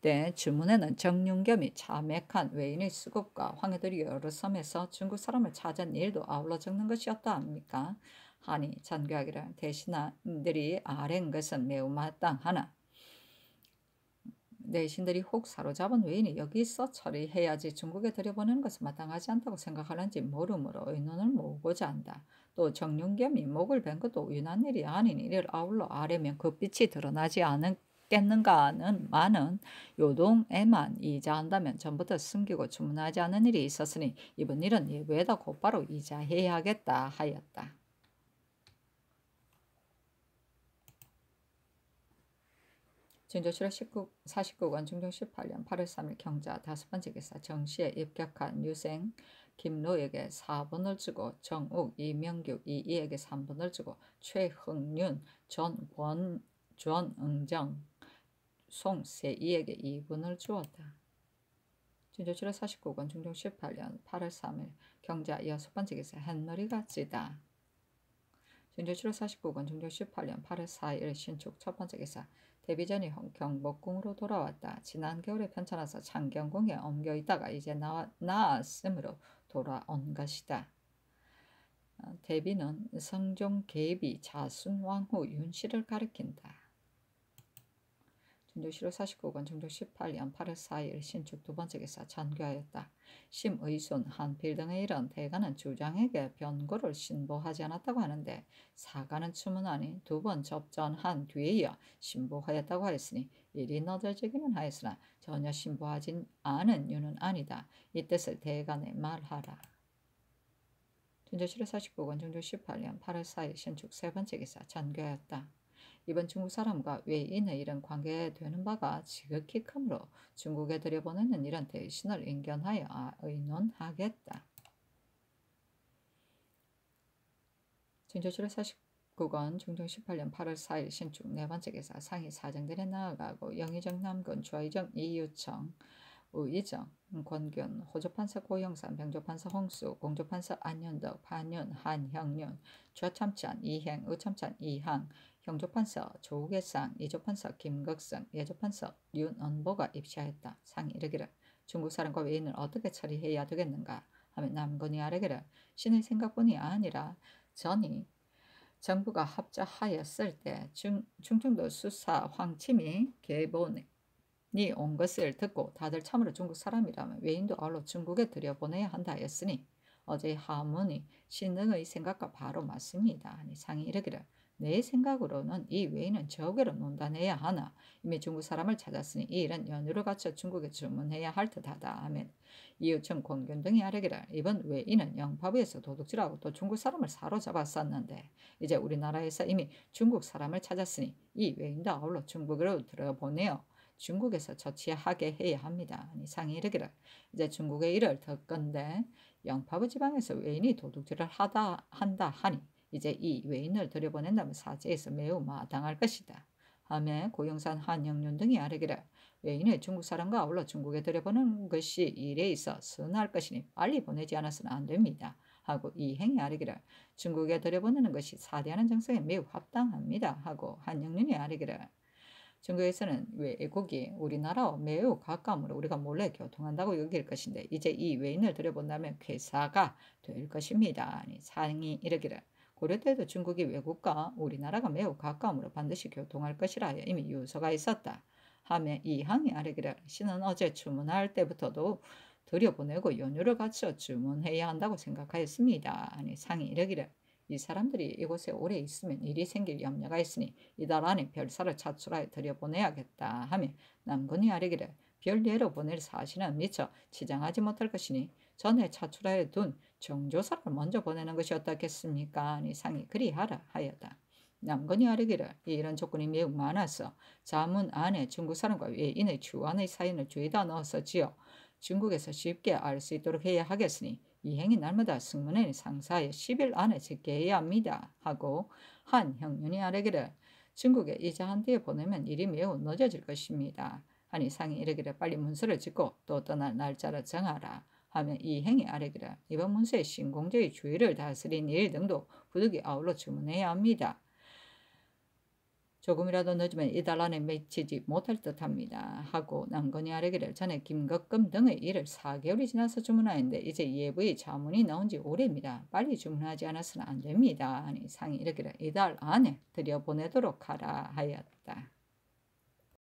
때 주문에는 정윤겸이 자맥한 외인의 수급과 황해들이 여러 섬에서 중국 사람을 찾은 일도 아울러 적는 것이었다 합니까? 하니 전교하기를 대신한들이 아랜 것은 매우 마땅하나 내신들이 혹 사로잡은 외인이 여기서 처리해야지 중국에 들여보내는 것은 마땅하지 않다고 생각하는지 모름으로 의논을 모으고자 한다. 또 정윤겸이 목을 벤 것도 유난 일이 아닌 이를 아울러 아래면 그 빛이 드러나지 않 겠는가는 하 많은 요동에만 이자한다면 전부터 숨기고 주문하지 않은 일이 있었으니 이번 일은 예부에다 곧바로 이자해야겠다 하였다. 진조 7월 19, 49권 중종 18년 8월 3일 경자 다섯 번째 기사 정시에 입격한 유생 김노에게 4번을 주고 정욱, 이명규, 이이에게 3번을 주고 최흥윤, 전권, 전응정, 송세이에게 2분을 주었다. 진조 7월 49권 중종 18년 8월 3일 경자 여섯 번째 기사 한머리가 찌다. 진조 7월 49권 중종 18년 8월 4일 신축 첫 번째 기사 데뷔전이 경복궁으로 돌아왔다. 지난 겨울에 편찮아서 창경궁에 옮겨 있다가 이제 나, 나았으므로 돌아온 것이다. 어, 데뷔는 성종 계비 자순왕후 윤씨를 가리킨다. 정정 7월 4 9권 정정 18년 8월 4일 신축 두 번째 기사 잔교하였다. 심의순, 한필 등의 이런 대가는 주장에게 변고를 신보하지 않았다고 하는데 사가는 추문하니 두 번 접전한 뒤에 이어 신보하였다고 하였으니 일이 너덜지기는 하였으나 전혀 신보하진 않은 이유는 아니다. 이 뜻을 대간에 말하라. 전조 7월 4 9권 정조 18년 8월 4일 신축 세 번째 기사 잔교하였다. 이번 중국 사람과 외인의 이런 관계되는 바가 지극히 크므로 중국에 들여보내는 이런 대신을 인견하여 의논하겠다. 진조실의 49권 중종 18년 8월 4일 신축 네 번째 기사 상위 사정들에 나아가고 영의정 남군 좌의정 이유청 우의정, 권균, 호조판사 고영산, 병조판사 홍수, 공조판사 안현덕, 반윤, 한형윤, 좌참찬, 이행, 의참찬, 이항, 형조판사 조국의상, 이조판사 김극성, 예조판사 윤언보가 입시하였다. 상이 이르기를 중국 사람과 외인을 어떻게 처리해야 되겠는가 하면 남건이 아래기를 신의 생각뿐이 아니라 전이 정부가 합자하였을 때 중, 충청도 수사 황침이 개본이 온 것을 듣고 다들 참으로 중국 사람이라면 외인도 얼로 중국에 들여보내야 한다 했으니 어제 하문이 신흥의 생각과 바로 맞습니다. 아니 상이 이르기를 내 생각으로는 이 외인은 저게로 논단해야 하나. 이미 중국 사람을 찾았으니 이 일은 연유를 갖춰 중국에 주문해야 할 듯하다. 아멘. 이웃천 공균 등이 아뢰기를 이번 외인은 영파부에서 도둑질하고 또 중국 사람을 사로잡았었는데 이제 우리나라에서 이미 중국 사람을 찾았으니 이 외인도 아울러 중국으로 들어보내요 중국에서 처치하게 해야 합니다. 아니 상이 이르기를 이제 중국의 일을 듣건데 영파부 지방에서 외인이 도둑질을 하다 한다 하니 이제 이 외인을 들여보낸다면 사제에서 매우 마땅할 것이다. 하매 고영산 한영륜 등이 아뢰기를 외인의 중국 사람과 아울러 중국에 들여보낸 것이 일에 있어 선할 것이니 빨리 보내지 않아서는 안 됩니다. 하고 이 행위 아뢰기를 중국에 들여보내는 것이 사대하는 정성에 매우 합당합니다. 하고 한영륜이 아뢰기를 중국에서는 외국이 우리나라와 매우 가까움으로 우리가 몰래 교통한다고 여길 것인데 이제 이 외인을 들여본다면 괴사가 될 것입니다. 아니 상이 이르기를 고려 때도 중국이 외국과 우리나라가 매우 가까움으로 반드시 교통할 것이라 하여 이미 유서가 있었다. 함에 이항이 아래기라 신은 어제 주문할 때부터도 들여보내고 연유를 갖춰 주문해야 한다고 생각하였습니다. 아니 상이 이러기를이 사람들이 이곳에 오래 있으면 일이 생길 염려가 있으니 이달 안에 별사를 차출하여 들여보내야겠다 하며 남군이 아래기를 별례로 보낼 사실은 미처 치장하지 못할 것이니 전에 차출하여 둔 정조사를 먼저 보내는 것이 어떻겠습니까? 아니 상이 그리하라 하였다. 남건이 아르기를 이런 조건이 매우 많아서 자문 안에 중국 사람과 외인의 주안의 사인을 죄다 넣었었지요. 중국에서 쉽게 알 수 있도록 해야 하겠으니 이 행이 날마다 승문의 상사의 10일 안에 제게해야 합니다. 하고 한 형년이 아르기를 중국에 이자 한뒤에 보내면 일이 매우 늦어질 것입니다. 아니 상이 이르기를 빨리 문서를 짓고 또 떠날 날짜를 정하라. 하면 이 행위 아래기라. 이번 문서에 신공자의 주의를 다스린 일 등도 부득이 아울러 주문해야 합니다. 조금이라도 늦으면 이달 안에 맺히지 못할 듯합니다. 하고 남건이 아래기를 전에 김극금 등의 일을 4개월이 지나서 주문하였는데 이제 예부의 자문이 나온 지 오래입니다. 빨리 주문하지 않았으면 안 됩니다. 하니 상이 이르기를 이달 안에 들여보내도록 하라 하였다.